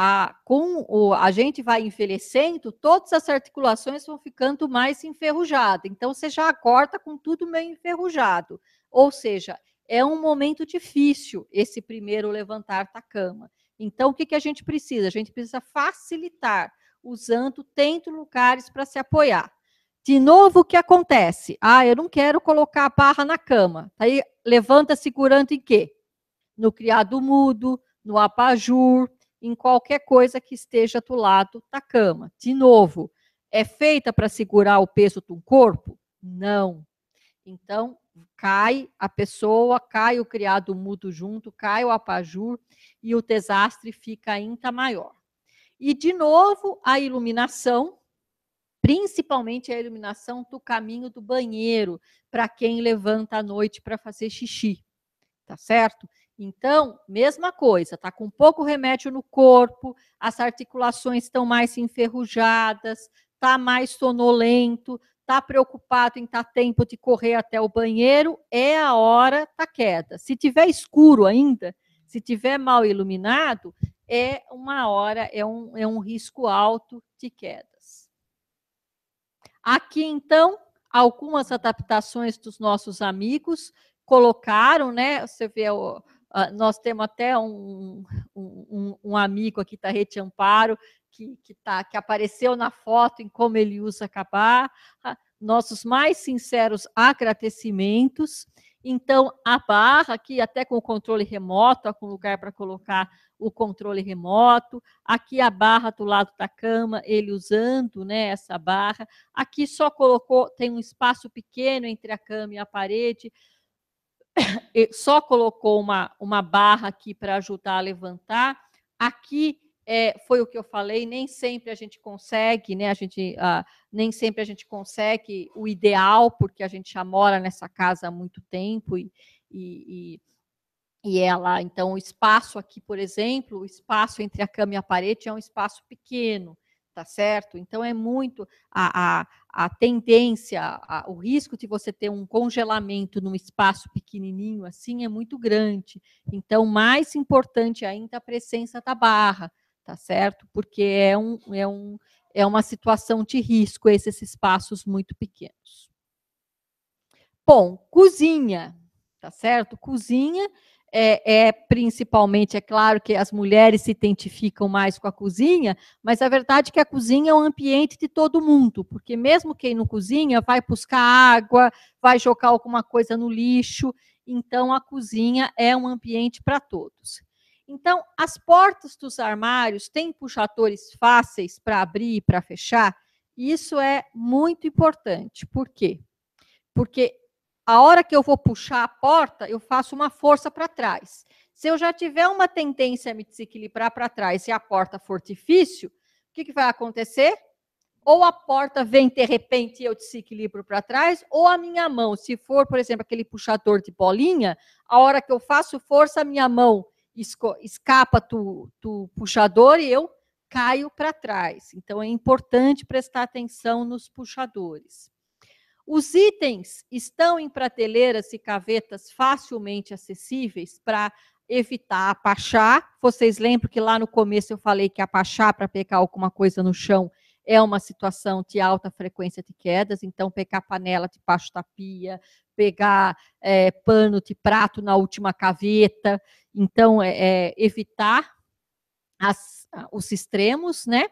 a, com o, a gente vai envelhecendo, todas as articulações vão ficando mais enferrujadas. Então, você já corta com tudo meio enferrujado. Ou seja, é um momento difícil esse primeiro levantar da cama. Então, o que, que a gente precisa? A gente precisa facilitar, usando, tendo lugares para se apoiar. De novo, o que acontece? Ah, eu não quero colocar a barra na cama. Tá aí, levanta segurando em quê? No criado mudo, no apajur em qualquer coisa que esteja do lado da cama. De novo, é feita para segurar o peso do corpo? Não. Então, cai a pessoa, cai o criado mudo junto, cai o apajur e o desastre fica ainda maior. E, de novo, a iluminação, principalmente a iluminação do caminho do banheiro, para quem levanta à noite para fazer xixi, tá certo? Então, mesma coisa, está com pouco remédio no corpo, as articulações estão mais enferrujadas, está mais sonolento, está preocupado em estar tá tempo de correr até o banheiro, é a hora da queda. Se tiver escuro ainda, se tiver mal iluminado, é uma hora, é um, é um risco alto de quedas. Aqui, então, algumas adaptações dos nossos amigos colocaram, né? Você vê o ah, nós temos até um, um, um amigo aqui, Rede Amparo, que, que, tá, que apareceu na foto em como ele usa cabar. Ah, nossos mais sinceros agradecimentos. Então, a barra aqui, até com o controle remoto, com lugar para colocar o controle remoto. Aqui a barra do lado da cama, ele usando né, essa barra. Aqui só colocou, tem um espaço pequeno entre a cama e a parede só colocou uma, uma barra aqui para ajudar a levantar. Aqui é, foi o que eu falei, nem sempre a gente consegue, né? A gente nem sempre a gente consegue o ideal, porque a gente já mora nessa casa há muito tempo e, e, e ela, é então, o espaço aqui, por exemplo, o espaço entre a cama e a parede é um espaço pequeno tá certo? Então é muito a, a, a tendência, a, o risco de você ter um congelamento num espaço pequenininho assim é muito grande. Então, mais importante ainda a presença da barra, tá certo? Porque é, um, é, um, é uma situação de risco esses espaços muito pequenos. Bom, cozinha, tá certo? Cozinha é, é, principalmente, é claro que as mulheres se identificam mais com a cozinha, mas a verdade é que a cozinha é um ambiente de todo mundo, porque mesmo quem não cozinha vai buscar água, vai jogar alguma coisa no lixo, então a cozinha é um ambiente para todos. Então, as portas dos armários têm puxadores fáceis para abrir e para fechar, isso é muito importante. Por quê? Porque a hora que eu vou puxar a porta, eu faço uma força para trás. Se eu já tiver uma tendência a me desequilibrar para trás e a porta for difícil, o que, que vai acontecer? Ou a porta vem de repente e eu desequilibro para trás, ou a minha mão, se for, por exemplo, aquele puxador de bolinha, a hora que eu faço força, a minha mão escapa do, do puxador e eu caio para trás. Então, é importante prestar atenção nos puxadores. Os itens estão em prateleiras e gavetas facilmente acessíveis para evitar apachar. Vocês lembram que lá no começo eu falei que apachar para pegar alguma coisa no chão é uma situação de alta frequência de quedas, então pegar panela de baixo da pia, pegar é, pano de prato na última caveta, então é, é, evitar as, os extremos, né?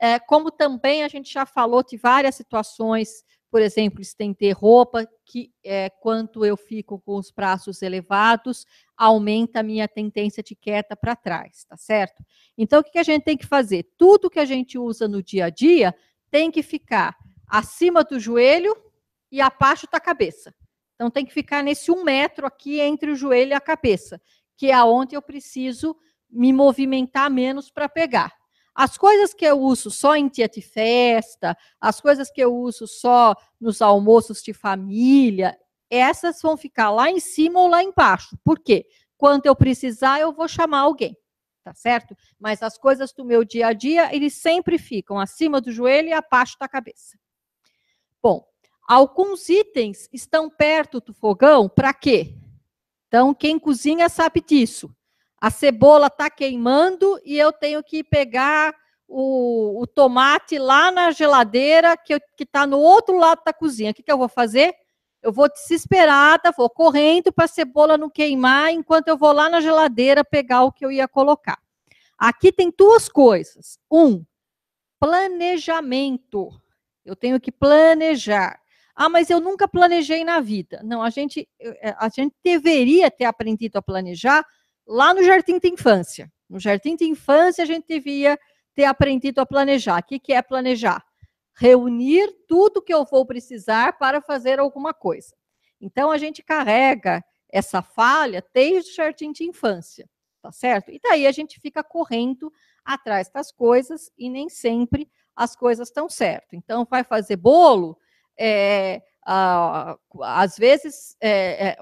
É, como também a gente já falou de várias situações por exemplo, estender roupa, que é, quanto eu fico com os braços elevados, aumenta a minha tendência de quieta para trás, tá certo? Então, o que a gente tem que fazer? Tudo que a gente usa no dia a dia tem que ficar acima do joelho e abaixo da cabeça. Então, tem que ficar nesse um metro aqui entre o joelho e a cabeça, que é aonde eu preciso me movimentar menos para pegar. As coisas que eu uso só em dia de festa, as coisas que eu uso só nos almoços de família, essas vão ficar lá em cima ou lá embaixo. Por quê? Quando eu precisar, eu vou chamar alguém, tá certo? Mas as coisas do meu dia a dia, eles sempre ficam acima do joelho e abaixo da cabeça. Bom, alguns itens estão perto do fogão para quê? Então, quem cozinha sabe disso a cebola está queimando e eu tenho que pegar o, o tomate lá na geladeira que está no outro lado da cozinha. O que, que eu vou fazer? Eu vou desesperada, vou correndo para a cebola não queimar enquanto eu vou lá na geladeira pegar o que eu ia colocar. Aqui tem duas coisas. Um, planejamento. Eu tenho que planejar. Ah, mas eu nunca planejei na vida. Não, a gente, eh, a gente deveria ter aprendido a planejar lá no jardim de infância. No jardim de infância, a gente devia ter aprendido a planejar. O que, é planejar? Reunir tudo que eu vou precisar para fazer alguma coisa. Então, a gente carrega essa falha desde o jardim de infância, tá certo? E daí a gente fica correndo atrás das coisas e nem sempre as coisas estão certo. Então, vai fazer bolo, é, ah, às vezes é, é,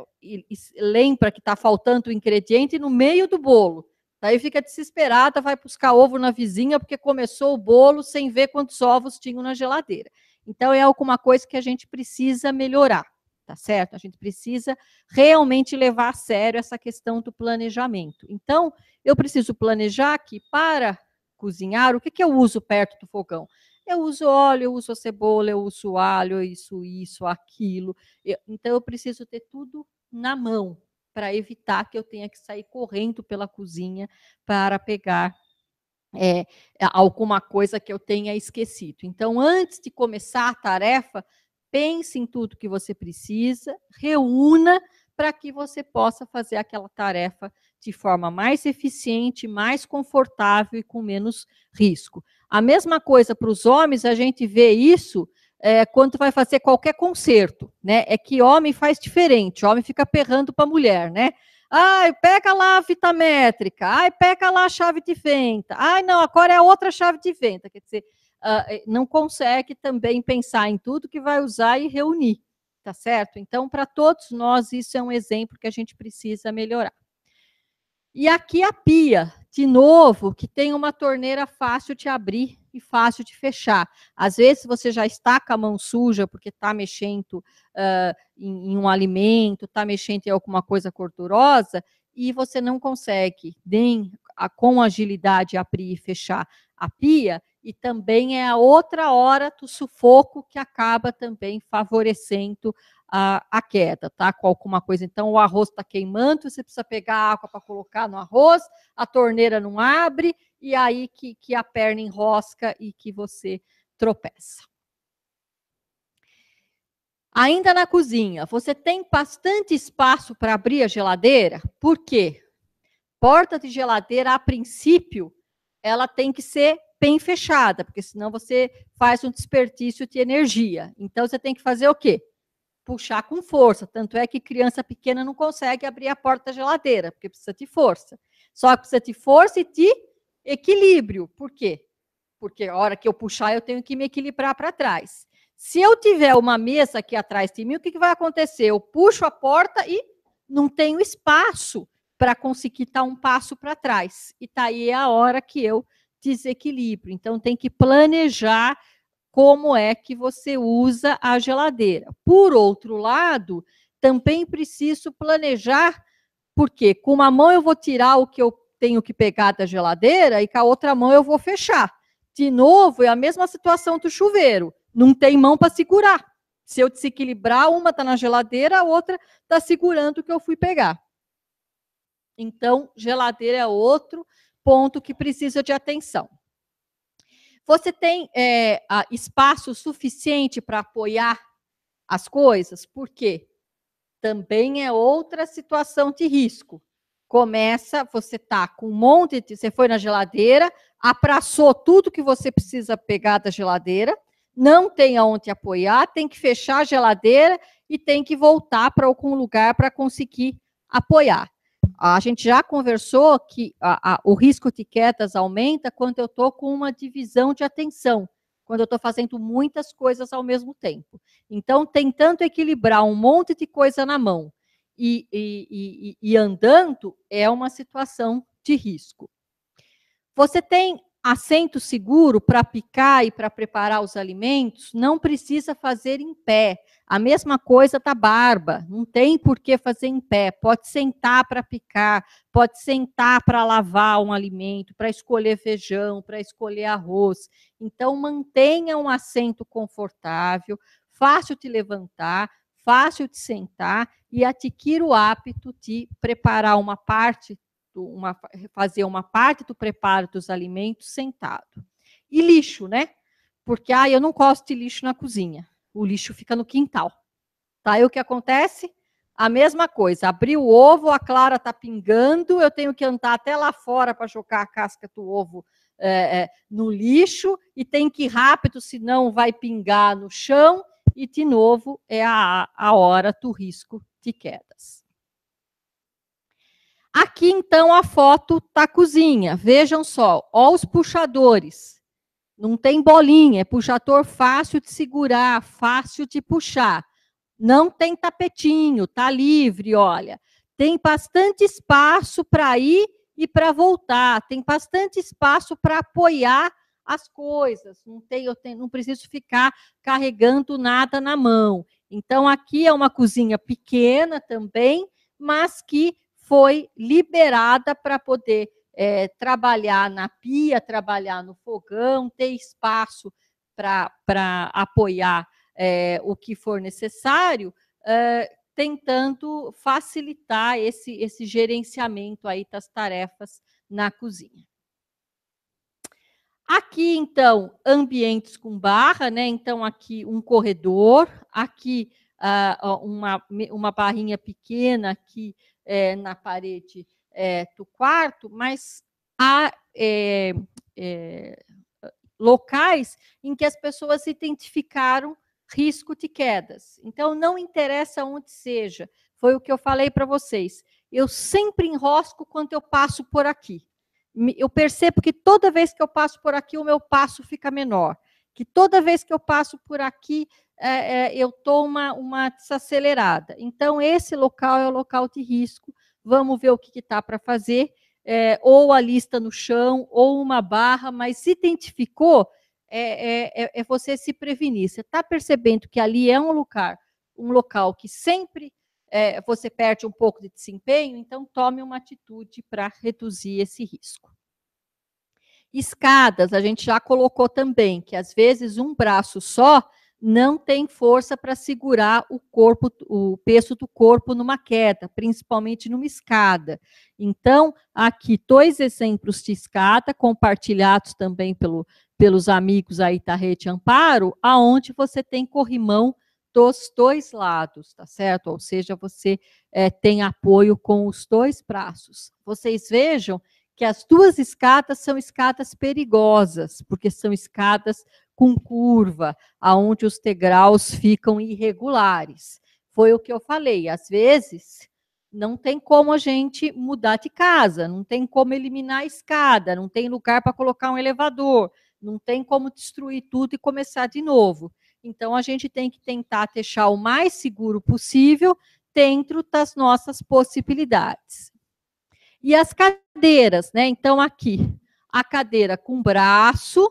lembra que está faltando o ingrediente no meio do bolo. Daí fica desesperada, vai buscar ovo na vizinha, porque começou o bolo sem ver quantos ovos tinham na geladeira. Então, é alguma coisa que a gente precisa melhorar, tá certo? A gente precisa realmente levar a sério essa questão do planejamento. Então, eu preciso planejar que para cozinhar, o que, que eu uso perto do fogão? Eu uso óleo, eu uso cebola, eu uso alho, isso, isso, aquilo. Eu, então eu preciso ter tudo na mão para evitar que eu tenha que sair correndo pela cozinha para pegar é, alguma coisa que eu tenha esquecido. Então, antes de começar a tarefa, pense em tudo que você precisa, reúna para que você possa fazer aquela tarefa de forma mais eficiente, mais confortável e com menos risco. A mesma coisa para os homens, a gente vê isso é, quando vai fazer qualquer conserto, né? É que homem faz diferente, homem fica perrando para a mulher, né? Ai, pega lá a fita métrica, ai, pega lá a chave de venta, ai, não, agora é outra chave de venta. Quer dizer, uh, não consegue também pensar em tudo que vai usar e reunir, tá certo? Então, para todos nós, isso é um exemplo que a gente precisa melhorar. E aqui a pia, de novo, que tenha uma torneira fácil de abrir e fácil de fechar. Às vezes você já está com a mão suja porque está mexendo uh, em, em, um alimento, está mexendo em alguma coisa gordurosa e você não consegue nem a, com agilidade abrir e fechar a pia e também é a outra hora do sufoco que acaba também favorecendo a, a queda, tá? Com alguma coisa. Então, o arroz está queimando, você precisa pegar água para colocar no arroz, a torneira não abre, e aí que, que a perna enrosca e que você tropeça. Ainda na cozinha, você tem bastante espaço para abrir a geladeira, por quê? Porta de geladeira, a princípio, ela tem que ser bem fechada, porque senão você faz um desperdício de energia. Então você tem que fazer o quê? Puxar com força. Tanto é que criança pequena não consegue abrir a porta da geladeira, porque precisa de força. Só precisa de força e de equilíbrio. Por quê? Porque a hora que eu puxar, eu tenho que me equilibrar para trás. Se eu tiver uma mesa aqui atrás de mim, o que, que vai acontecer? Eu puxo a porta e não tenho espaço para conseguir dar um passo para trás. E tá aí a hora que eu desequilíbrio. Então, tem que planejar como é que você usa a geladeira. Por outro lado, também preciso planejar, porque com uma mão eu vou tirar o que eu tenho que pegar da geladeira e com a outra mão eu vou fechar. De novo, é a mesma situação do chuveiro. Não tem mão para segurar. Se eu desequilibrar, uma está na geladeira, a outra está segurando o que eu fui pegar. Então, geladeira é outro ponto que precisa de atenção. Você tem é, espaço suficiente para apoiar as coisas? Porque também é outra situação de risco. Começa, você tá com um monte de. Você foi na geladeira, abraçou tudo que você precisa pegar da geladeira, não tem aonde apoiar, tem que fechar a geladeira e tem que voltar para algum lugar para conseguir apoiar. A gente já conversou que a, a, o risco de etiquetas aumenta quando eu estou com uma divisão de atenção, quando eu estou fazendo muitas coisas ao mesmo tempo. Então, tentando equilibrar um monte de coisa na mão e, e, e, e andando é uma situação de risco. Você tem assento seguro para picar e para preparar os alimentos não precisa fazer em pé. A mesma coisa da barba, não tem por que fazer em pé. Pode sentar para picar, pode sentar para lavar um alimento, para escolher feijão, para escolher arroz. Então, mantenha um assento confortável, fácil de levantar, fácil de sentar e adquira o hábito de preparar uma parte uma, fazer uma parte do preparo dos alimentos sentado. E lixo, né? Porque ah, eu não gosto de lixo na cozinha. O lixo fica no quintal. Tá? E o que acontece? A mesma coisa. Abri o ovo, a clara tá pingando, eu tenho que andar até lá fora para jogar a casca do ovo é, é, no lixo e tem que ir rápido, senão vai pingar no chão. E, de novo, é a, a hora do risco de quedas. Aqui, então, a foto da cozinha. Vejam só, ó os puxadores. Não tem bolinha, é puxador fácil de segurar, fácil de puxar. Não tem tapetinho, tá livre, olha. Tem bastante espaço para ir e para voltar, tem bastante espaço para apoiar as coisas. Não tem, eu tenho, não preciso ficar carregando nada na mão. Então aqui é uma cozinha pequena também, mas que foi liberada para poder é, trabalhar na pia, trabalhar no fogão, ter espaço para apoiar é, o que for necessário, é, tentando facilitar esse, esse gerenciamento aí das tarefas na cozinha. Aqui, então, ambientes com barra, né? Então, aqui um corredor, aqui uh, uma, uma barrinha pequena, aqui é, na parede é, do quarto, mas há é, locais em que as pessoas identificaram risco de quedas. Então, não interessa onde seja, foi o que eu falei para vocês. Eu sempre enrosco quando eu passo por aqui. Eu percebo que toda vez que eu passo por aqui, o meu passo fica menor que toda vez que eu passo por aqui, é, é, eu estou uma, uma desacelerada. Então, esse local é o local de risco, vamos ver o que está para fazer, é, ou a lista no chão, ou uma barra, mas se identificou, é, é, é, é você se prevenir. Você está percebendo que ali é um lugar, um local que sempre você perde um pouco de desempenho, então tome uma atitude para reduzir esse risco. Escadas, a gente já colocou também, que às vezes um braço só não tem força para segurar o corpo, o peso do corpo numa queda, principalmente numa escada. Então, aqui dois exemplos de escada compartilhados também pelo, pelos amigos aí da Rede Amparo, aonde você tem corrimão dos dois lados, tá certo? Ou seja, você é, tem apoio com os dois braços. Vocês vejam que as duas escadas são escadas perigosas, porque são escadas com curva, aonde os degraus ficam irregulares. Foi o que eu falei, às vezes não tem como a gente mudar de casa, não tem como eliminar a escada, não tem lugar para colocar um elevador, não tem como destruir tudo e começar de novo. Então a gente tem que tentar deixar o mais seguro possível dentro das nossas possibilidades. E as cadeiras, né? Então, aqui, a cadeira com braço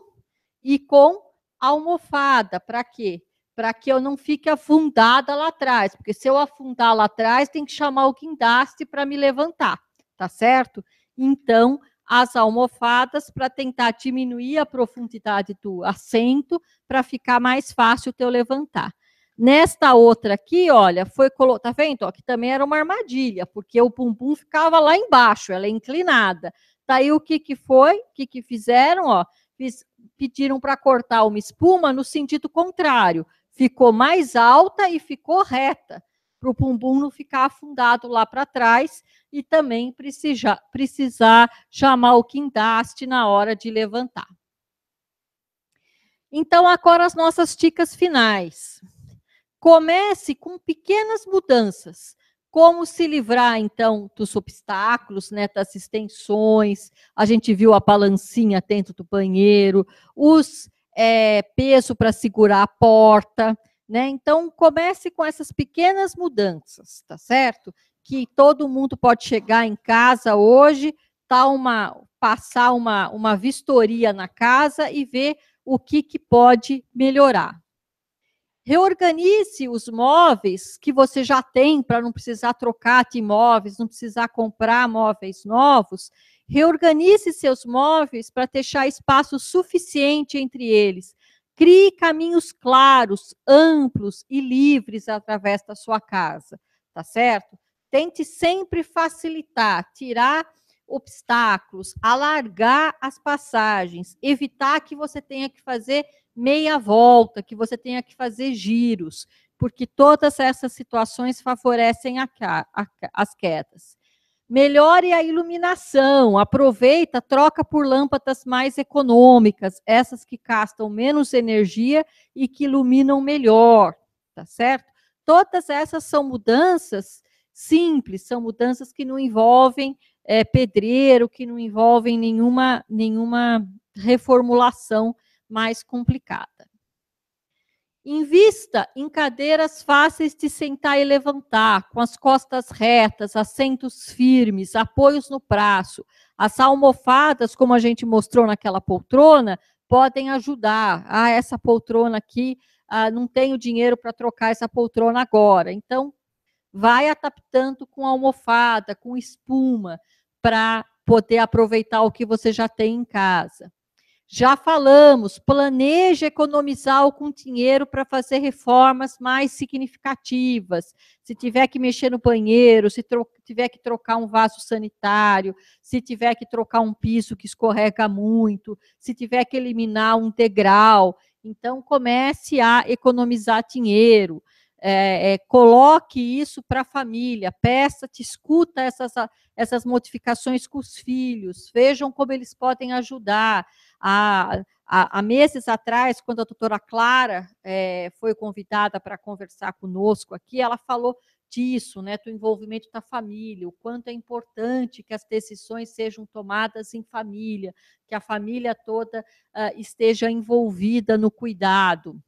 e com almofada. Para quê? Para que eu não fique afundada lá atrás. Porque se eu afundar lá atrás, tem que chamar o guindaste para me levantar, tá certo? Então, as almofadas para tentar diminuir a profundidade do assento, para ficar mais fácil o teu levantar. Nesta outra aqui, olha, foi colocada, tá vendo? que também era uma armadilha, porque o pum-pum ficava lá embaixo, ela é inclinada. Tá aí o que que foi? O que que fizeram, ó? Fiz, pediram para cortar uma espuma no sentido contrário. Ficou mais alta e ficou reta, para o pum-pum não ficar afundado lá para trás e também precisar precisar chamar o quindaste na hora de levantar. Então, agora as nossas dicas finais. Comece com pequenas mudanças. Como se livrar, então, dos obstáculos, né, das extensões? A gente viu a balancinha dentro do banheiro, os é, peso para segurar a porta. Né? Então, comece com essas pequenas mudanças, tá certo? Que todo mundo pode chegar em casa hoje, tá uma, passar uma, uma vistoria na casa e ver o que, que pode melhorar. Reorganize os móveis que você já tem para não precisar trocar de imóveis, não precisar comprar móveis novos. Reorganize seus móveis para deixar espaço suficiente entre eles. Crie caminhos claros, amplos e livres através da sua casa, tá certo? Tente sempre facilitar, tirar obstáculos, alargar as passagens, evitar que você tenha que fazer meia volta, que você tenha que fazer giros, porque todas essas situações favorecem a, a, as quedas. Melhore a iluminação, aproveita, troca por lâmpadas mais econômicas, essas que gastam menos energia e que iluminam melhor, tá certo? Todas essas são mudanças simples, são mudanças que não envolvem é, pedreiro, que não envolvem nenhuma, nenhuma reformulação mais complicada. Invista em cadeiras fáceis de sentar e levantar, com as costas retas, assentos firmes, apoios no braço. As almofadas, como a gente mostrou naquela poltrona, podem ajudar. Ah, essa poltrona aqui, ah, não tenho dinheiro para trocar essa poltrona agora. Então, vai adaptando com almofada, com espuma, para poder aproveitar o que você já tem em casa. Já falamos, planeja economizar algum dinheiro para fazer reformas mais significativas. Se tiver que mexer no banheiro, se tiver que trocar um vaso sanitário, se tiver que trocar um piso que escorrega muito, se tiver que eliminar um degrau. Então, comece a economizar dinheiro é, é, coloque isso para a família, peça-te, escuta essas, essas modificações com os filhos, vejam como eles podem ajudar. Há, há, há meses atrás, quando a doutora Clara é, foi convidada para conversar conosco aqui, ela falou disso, né, do envolvimento da família, o quanto é importante que as decisões sejam tomadas em família, que a família toda uh, esteja envolvida no cuidado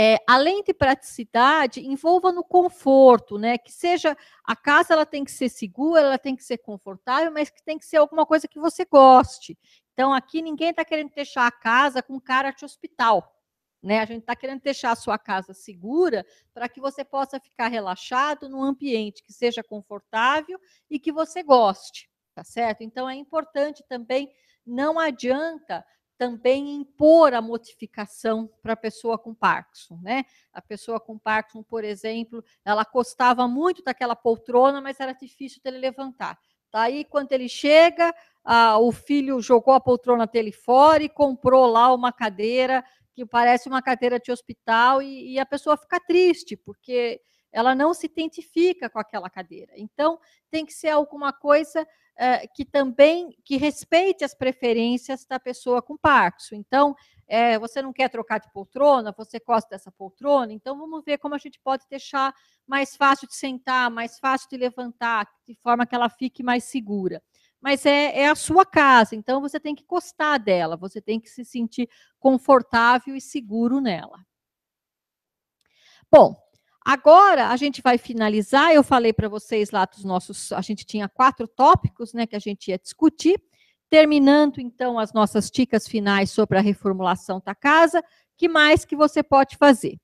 é, além de praticidade, envolva no conforto, né? Que seja a casa ela tem que ser segura, ela tem que ser confortável, mas que tem que ser alguma coisa que você goste. Então aqui ninguém está querendo deixar a casa com cara de hospital. Né? A gente está querendo deixar a sua casa segura para que você possa ficar relaxado num ambiente que seja confortável e que você goste, tá certo? Então é importante também, não adianta também impor a modificação para a pessoa com Parkinson, né? A pessoa com Parkinson, por exemplo, ela gostava muito daquela poltrona, mas era difícil dele levantar. Daí, tá quando ele chega, o filho jogou a poltrona dele fora e comprou lá uma cadeira que parece uma cadeira de hospital e, e a pessoa fica triste, porque ela não se identifica com aquela cadeira. Então, tem que ser alguma coisa que também que respeite as preferências da pessoa com Parkinson. Então, é, você não quer trocar de poltrona, você gosta dessa poltrona, então vamos ver como a gente pode deixar mais fácil de sentar, mais fácil de levantar, de forma que ela fique mais segura. Mas é, é a sua casa, então você tem que gostar dela, você tem que se sentir confortável e seguro nela. Bom, Agora a gente vai finalizar. Eu falei para vocês lá dos nossos, a gente tinha quatro tópicos, né, que a gente ia discutir. Terminando então as nossas dicas finais sobre a reformulação da casa, que mais que você pode fazer?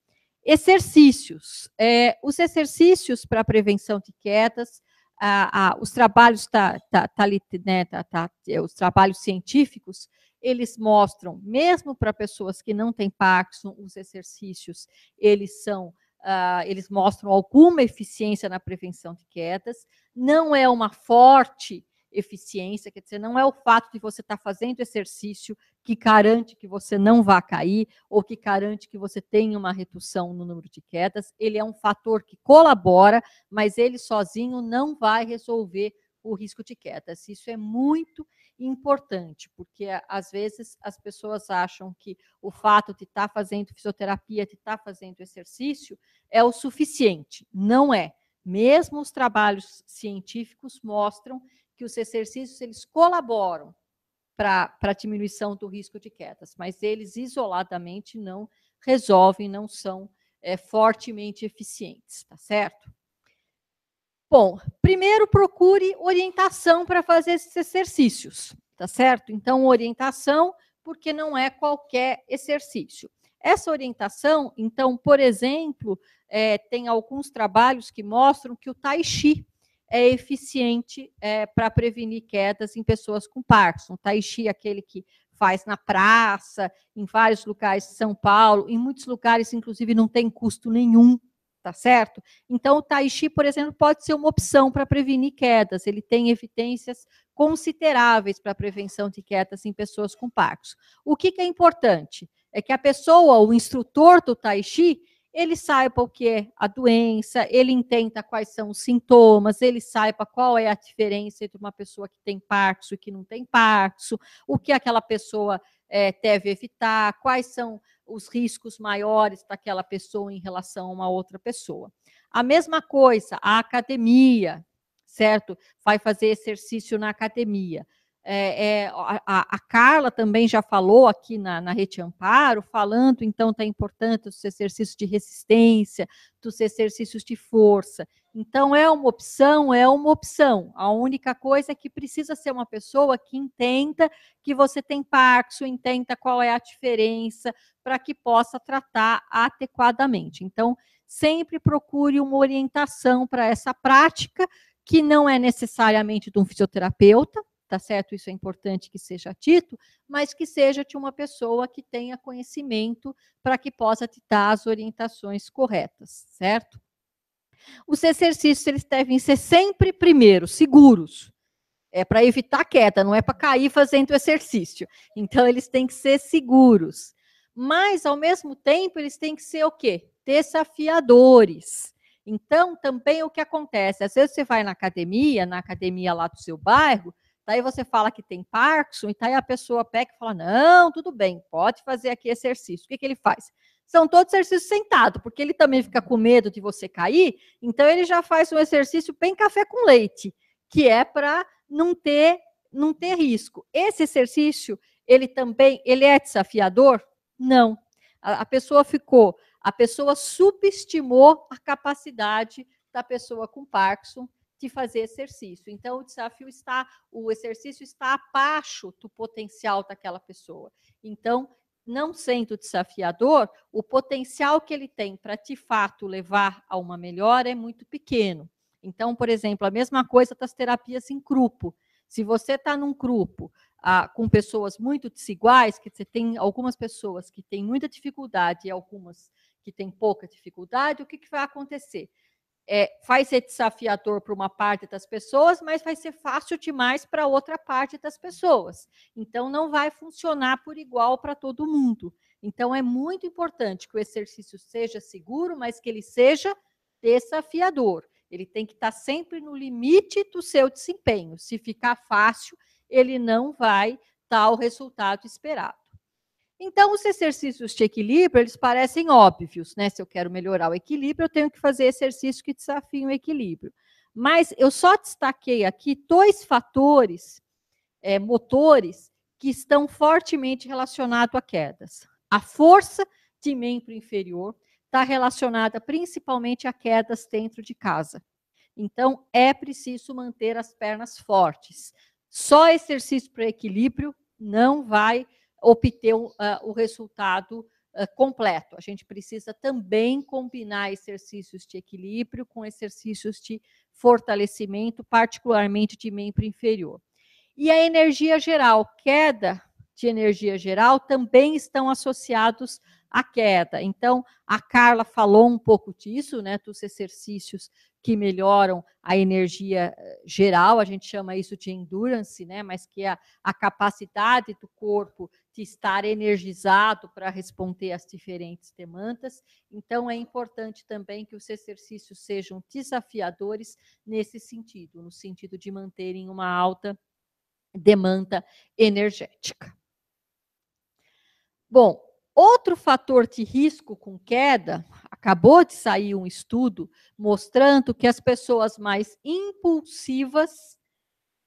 Exercícios. É, os exercícios para prevenção de quedas, a, a, os trabalhos tá, tá, tá, né, tá, tá, é, os trabalhos científicos eles mostram, mesmo para pessoas que não têm Parkinson, os exercícios eles são Uh, eles mostram alguma eficiência na prevenção de quedas, não é uma forte eficiência, quer dizer, não é o fato de você estar tá fazendo exercício que garante que você não vá cair ou que garante que você tenha uma redução no número de quedas, ele é um fator que colabora, mas ele sozinho não vai resolver o risco de quedas. Isso é muito importante, porque às vezes as pessoas acham que o fato de estar tá fazendo fisioterapia, de estar tá fazendo exercício, é o suficiente. Não é. Mesmo os trabalhos científicos mostram que os exercícios eles colaboram para a diminuição do risco de quedas, mas eles isoladamente não resolvem, não são é, fortemente eficientes, tá certo? Bom, primeiro procure orientação para fazer esses exercícios, tá certo? Então, orientação, porque não é qualquer exercício. Essa orientação, então, por exemplo, é, tem alguns trabalhos que mostram que o tai chi é eficiente é, para prevenir quedas em pessoas com Parkinson. O tai chi é aquele que faz na praça, em vários lugares de São Paulo, em muitos lugares, inclusive, não tem custo nenhum tá certo? Então, o tai chi, por exemplo, pode ser uma opção para prevenir quedas. Ele tem evidências consideráveis para a prevenção de quedas em pessoas com Parkinson. O que, que, é importante? É que a pessoa, o instrutor do tai chi, ele saiba o que é a doença, ele entenda quais são os sintomas, ele saiba qual é a diferença entre uma pessoa que tem Parkinson e que não tem Parkinson, o que aquela pessoa é, deve evitar, quais são os riscos maiores para aquela pessoa em relação a uma outra pessoa. A mesma coisa, a academia, certo? Vai fazer exercício na academia. É, é, a, a, Carla também já falou aqui na, na Rede Amparo, falando então da tá importância dos exercícios de resistência, dos exercícios de força. Então, é uma opção, é uma opção. A única coisa é que precisa ser uma pessoa que entenda que você tem parxo, entenda qual é a diferença, para que possa tratar adequadamente. Então, sempre procure uma orientação para essa prática, que não é necessariamente de um fisioterapeuta, tá certo? Isso é importante que seja Tito, mas que seja de uma pessoa que tenha conhecimento para que possa te dar as orientações corretas, certo? Os exercícios eles devem ser sempre primeiro seguros. É para evitar queda, não é para cair fazendo exercício. Então eles têm que ser seguros. Mas ao mesmo tempo eles têm que ser o quê? Desafiadores. Então também o que acontece, às vezes você vai na academia, na academia lá do seu bairro, Daí você fala que tem Parkinson, e daí tá a pessoa pega e fala: não, tudo bem, pode fazer aqui exercício. O que, que ele faz? São todos exercícios sentados, porque ele também fica com medo de você cair, então ele já faz um exercício bem café com leite, que é para não ter não ter risco. Esse exercício, ele também, ele é desafiador? Não. A, a pessoa ficou, a pessoa subestimou a capacidade da pessoa com Parkinson de fazer exercício. Então, o desafio está, o exercício está abaixo do potencial daquela pessoa. Então, não sendo desafiador, o potencial que ele tem para de fato levar a uma melhora é muito pequeno. Então, por exemplo, a mesma coisa das terapias em grupo. Se você está num grupo ah, com pessoas muito desiguais, que você tem algumas pessoas que têm muita dificuldade e algumas que têm pouca dificuldade, o que, que vai acontecer? é, vai ser desafiador para uma parte das pessoas, mas vai ser fácil demais para outra parte das pessoas. Então, não vai funcionar por igual para todo mundo. Então, é muito importante que o exercício seja seguro, mas que ele seja desafiador. Ele tem que estar tá sempre no limite do seu desempenho. Se ficar fácil, ele não vai dar o resultado esperado. Então, os exercícios de equilíbrio, eles parecem óbvios, né? Se eu quero melhorar o equilíbrio, eu tenho que fazer exercícios que desafiam o equilíbrio. Mas eu só destaquei aqui dois fatores é, motores que estão fortemente relacionados a quedas. A força de membro inferior está relacionada principalmente a quedas dentro de casa. Então, é preciso manter as pernas fortes. Só exercício para equilíbrio não vai obter uh, o resultado uh, completo. A gente precisa também combinar exercícios de equilíbrio com exercícios de fortalecimento, particularmente de membro inferior. E a energia geral, queda de energia geral, também estão associados à queda. Então, a Carla falou um pouco disso, né, dos exercícios que melhoram a energia ah, geral, a gente chama isso de endurance, né, mas que é a, a capacidade do corpo de estar energizado para responder às diferentes demandas. Então, é importante também que os exercícios sejam desafiadores nesse sentido, no sentido de manterem uma alta demanda energética. Bom, outro fator de risco com queda, acabou de sair um estudo mostrando que as pessoas mais impulsivas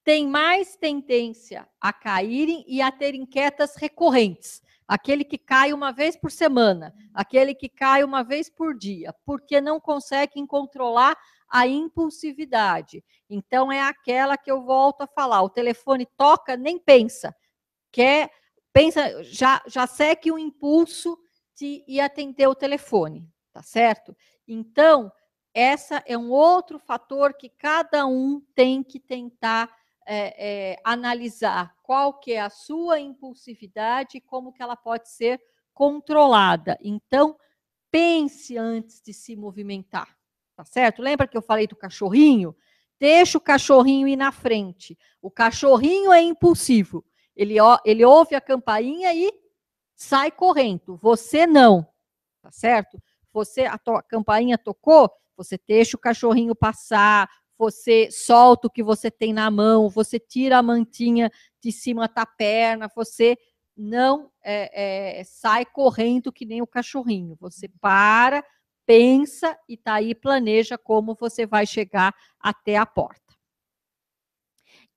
tem mais tendência a caírem e a terem quietas recorrentes. Aquele que cai uma vez por semana, aquele que cai uma vez por dia, porque não conseguem controlar a impulsividade. Então, é aquela que eu volto a falar: o telefone toca, nem pensa, quer, pensa, já, já segue o impulso de ir atender o telefone, tá certo? Então, essa é um outro fator que cada um tem que tentar é, é, analisar qual que é a sua impulsividade e como que ela pode ser controlada. Então, pense antes de se movimentar, tá certo? Lembra que eu falei do cachorrinho? Deixa o cachorrinho ir na frente. O cachorrinho é impulsivo. Ele, ele ouve a campainha e sai correndo. Você não, tá certo? Você a, to, a campainha tocou, você deixa o cachorrinho passar, você solta o que você tem na mão, você tira a mantinha de cima da perna, você não é, é, sai correndo que nem o cachorrinho. Você uhum. para, pensa e tá aí planeja como você vai chegar até a porta.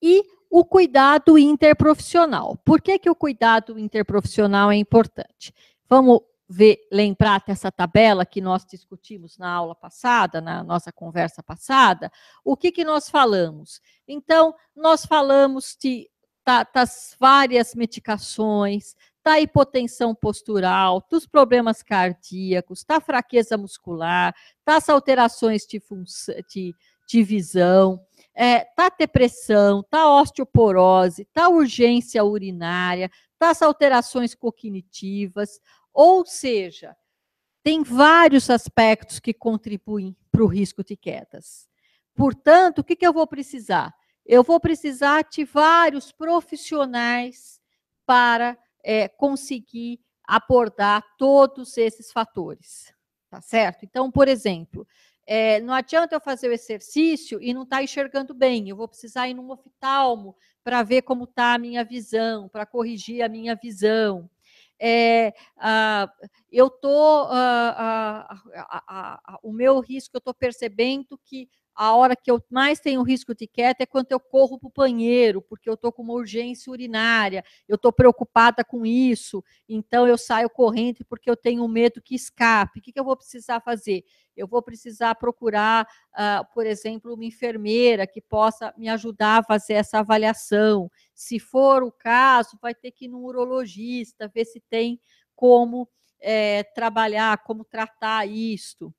E o cuidado interprofissional. Por que, que o cuidado interprofissional é importante? Vamos ver, lembrar dessa tabela que nós discutimos na aula passada, na nossa conversa passada, o que, que nós falamos? Então, nós falamos de, tá das várias medicações, da hipotensão postural, dos problemas cardíacos, da fraqueza muscular, das alterações de, função, de, de visão, é, da depressão, da osteoporose, da urgência urinária, das alterações cognitivas, ou seja, tem vários aspectos que contribuem para o risco de quedas. Portanto, o que, que eu vou precisar? Eu vou precisar de vários profissionais para é, conseguir abordar todos esses fatores, tá certo? Então, por exemplo, é, não adianta eu fazer o exercício e não estar tá enxergando bem. Eu vou precisar ir num oftalmo para ver como está a minha visão, para corrigir a minha visão é, ah, eu tô ah, ah, ah, ah, ah o meu risco, eu estou percebendo que a hora que eu mais tenho risco de quieta é quando eu corro para o banheiro, porque eu estou com uma urgência urinária, eu estou preocupada com isso, então eu saio correndo porque eu tenho medo que escape. O que, que eu vou precisar fazer? Eu vou precisar procurar, uh, por exemplo, uma enfermeira que possa me ajudar a fazer essa avaliação. Se for o caso, vai ter que ir no urologista, ver se tem como é, trabalhar, como tratar isto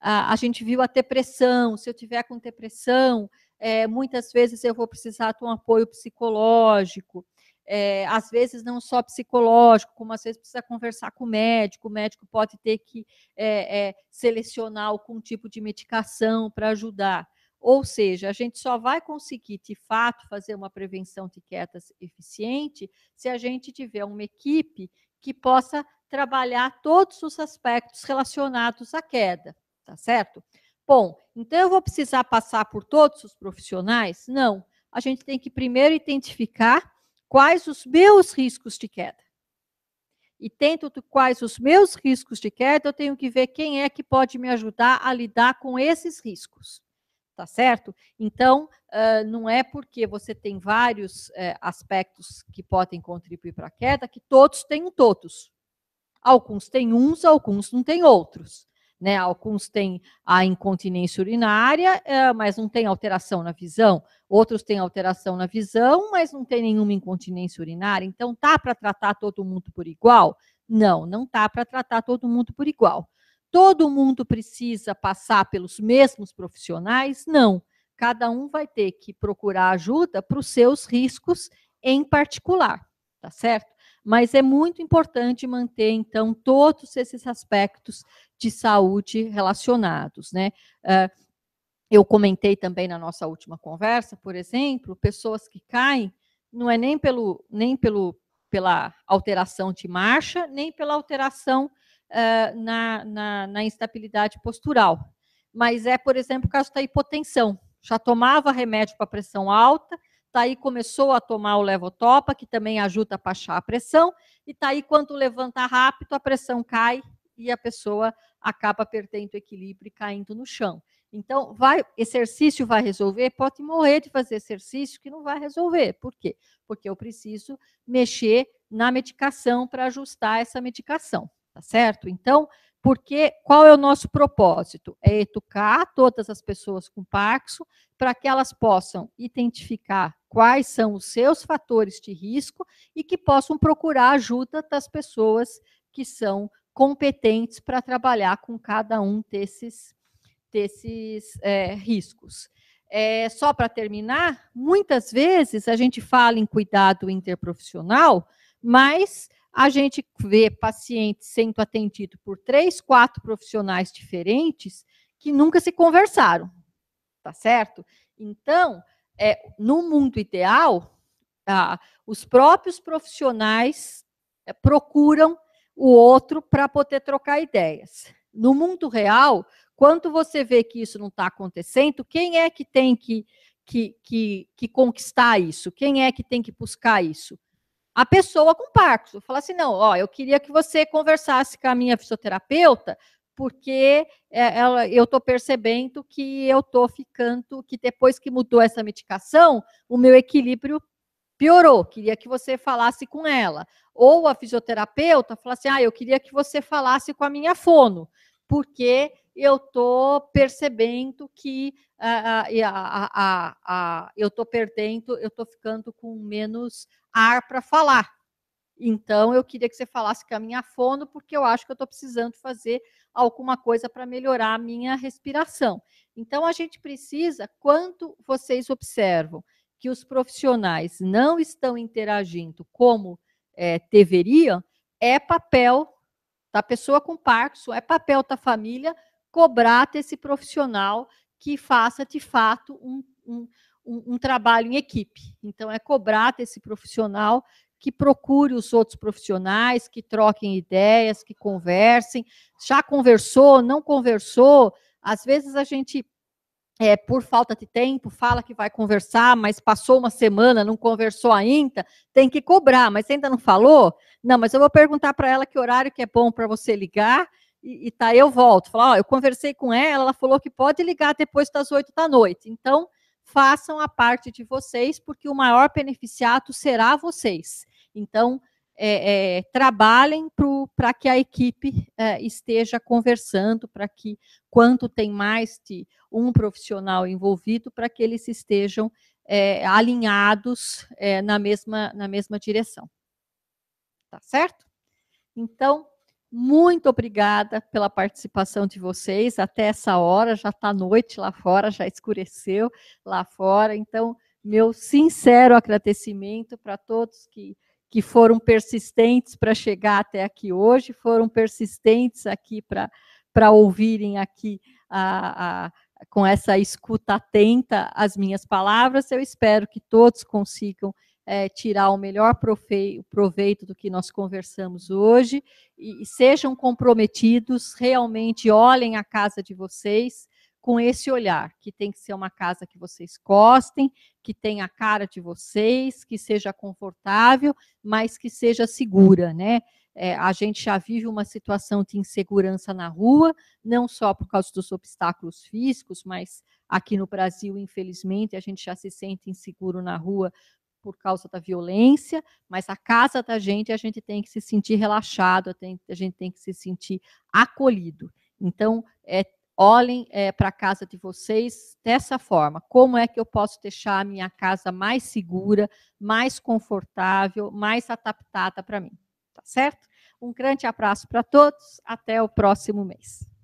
a, gente viu a depressão, se eu tiver com depressão, é, muitas vezes eu vou precisar de um apoio psicológico, é, às vezes não só psicológico, como às vezes precisa conversar com o médico, o médico pode ter que é, é selecionar algum tipo de medicação para ajudar. Ou seja, a gente só vai conseguir, de fato, fazer uma prevenção de quietas eficiente se a gente tiver uma equipe que possa trabalhar todos os aspectos relacionados à queda tá certo? Bom, então eu vou precisar passar por todos os profissionais? Não. A gente tem que primeiro identificar quais os meus riscos de queda. E tento quais os meus riscos de queda, eu tenho que ver quem é que pode me ajudar a lidar com esses riscos. Tá certo? Então, não é porque você tem vários aspectos que podem contribuir para a queda que todos têm um todos. Alguns têm uns, alguns não têm outros. Né? Alguns têm a incontinência urinária, eh, mas não tem alteração na visão. Outros têm alteração na visão, mas não tem nenhuma incontinência urinária. Então, tá para tratar todo mundo por igual? Não, não tá para tratar todo mundo por igual. Todo mundo precisa passar pelos mesmos profissionais? Não. Cada um vai ter que procurar ajuda para os seus riscos em particular, tá certo? Mas é muito importante manter, então, todos esses aspectos de saúde relacionados, né? Ah, eu comentei também na nossa última conversa, por exemplo, pessoas que caem não é nem pelo nem pelo pela alteração de marcha, nem pela alteração uh, na, na, na, instabilidade postural. Mas é, por exemplo, o caso da hipotensão. Já tomava remédio para pressão alta, Taí tá começou a tomar o levotopa, que também ajuda a baixar a pressão, e Taí, tá quando levanta rápido, a pressão cai e a pessoa acaba perdendo o equilíbrio e caindo no chão. Então, vai, exercício vai resolver, pode morrer de fazer exercício que não vai resolver. Por quê? Porque eu preciso mexer na medicação para ajustar essa medicação, tá certo? Então, porque qual é o nosso propósito? É educar todas as pessoas com Parkinson para que elas possam identificar quais são os seus fatores de risco e que possam procurar ajuda das pessoas que são competentes para trabalhar com cada um desses, desses é, riscos. É, só para terminar, muitas vezes a gente fala em cuidado interprofissional, mas a gente vê paciente sendo atendido por três, quatro profissionais diferentes que nunca se conversaram, tá certo? Então, é, no mundo ideal, ah, os próprios profissionais é, procuram o outro para poder trocar ideias. No mundo real, quando você vê que isso não está acontecendo, quem é que tem que, que, que, que conquistar isso? Quem é que tem que buscar isso? a pessoa com Parkinson. Falar assim, não, ó, eu queria que você conversasse com a minha fisioterapeuta, porque é, ela, eu estou percebendo que eu estou ficando, que depois que mudou essa medicação, o meu equilíbrio piorou. Queria que você falasse com ela. Ou a fisioterapeuta falasse, assim, ah, eu queria que você falasse com a minha fono, porque eu estou percebendo que a, a, a, eu estou perdendo, eu estou ficando com menos ar para falar. Então, eu queria que você falasse com a minha fono, porque eu acho que eu estou precisando fazer alguma coisa para melhorar a minha respiração. Então, a gente precisa, quanto vocês observam que os profissionais não estão interagindo como é, deveriam, é papel da pessoa com Parkinson, é papel da família cobrar desse profissional que faça, de fato, um, um um, um trabalho em equipe. Então, é cobrar desse profissional que procure os outros profissionais, que troquem ideias, que conversem. Já conversou, não conversou? Às vezes a gente é, por falta de tempo, fala que vai conversar, mas passou uma semana, não conversou ainda, tem que cobrar, mas ainda não falou? Não, mas eu vou perguntar para ela que horário que é bom para você ligar, e, e, tá, eu volto. Falar, ó, eu conversei com ela, ela falou que pode ligar depois das oito da noite. Então, façam a parte de vocês, porque o maior beneficiado será vocês. Então, é, é, trabalhem para que a equipe é, esteja conversando, para que quanto tem mais de um profissional envolvido, para que eles estejam é, alinhados é, na, mesma, na mesma direção. Tá certo? Então, muito obrigada pela participação de vocês até essa hora. Já está noite lá fora, já escureceu lá fora. Então, meu sincero agradecimento para todos que, que foram persistentes para chegar até aqui hoje, foram persistentes aqui para ouvirem aqui a, a, com essa escuta atenta as minhas palavras. Eu espero que todos consigam é, tirar o melhor proveito do que nós conversamos hoje e, e sejam comprometidos, realmente olhem a casa de vocês com esse olhar, que tem que ser uma casa que vocês gostem, que tenha a cara de vocês, que seja confortável, mas que seja segura, né? É, a gente já vive uma situação de insegurança na rua, não só por causa dos obstáculos físicos, mas aqui no Brasil, infelizmente, a gente já se sente inseguro na rua por causa da violência, mas a casa da gente, a gente tem que se sentir relaxado, a gente tem que se sentir acolhido. Então, é, olhem é, para a casa de vocês dessa forma. Como é que eu posso deixar a minha casa mais segura, mais confortável, mais adaptada para mim? Tá certo? Um grande abraço para todos. Até o próximo mês.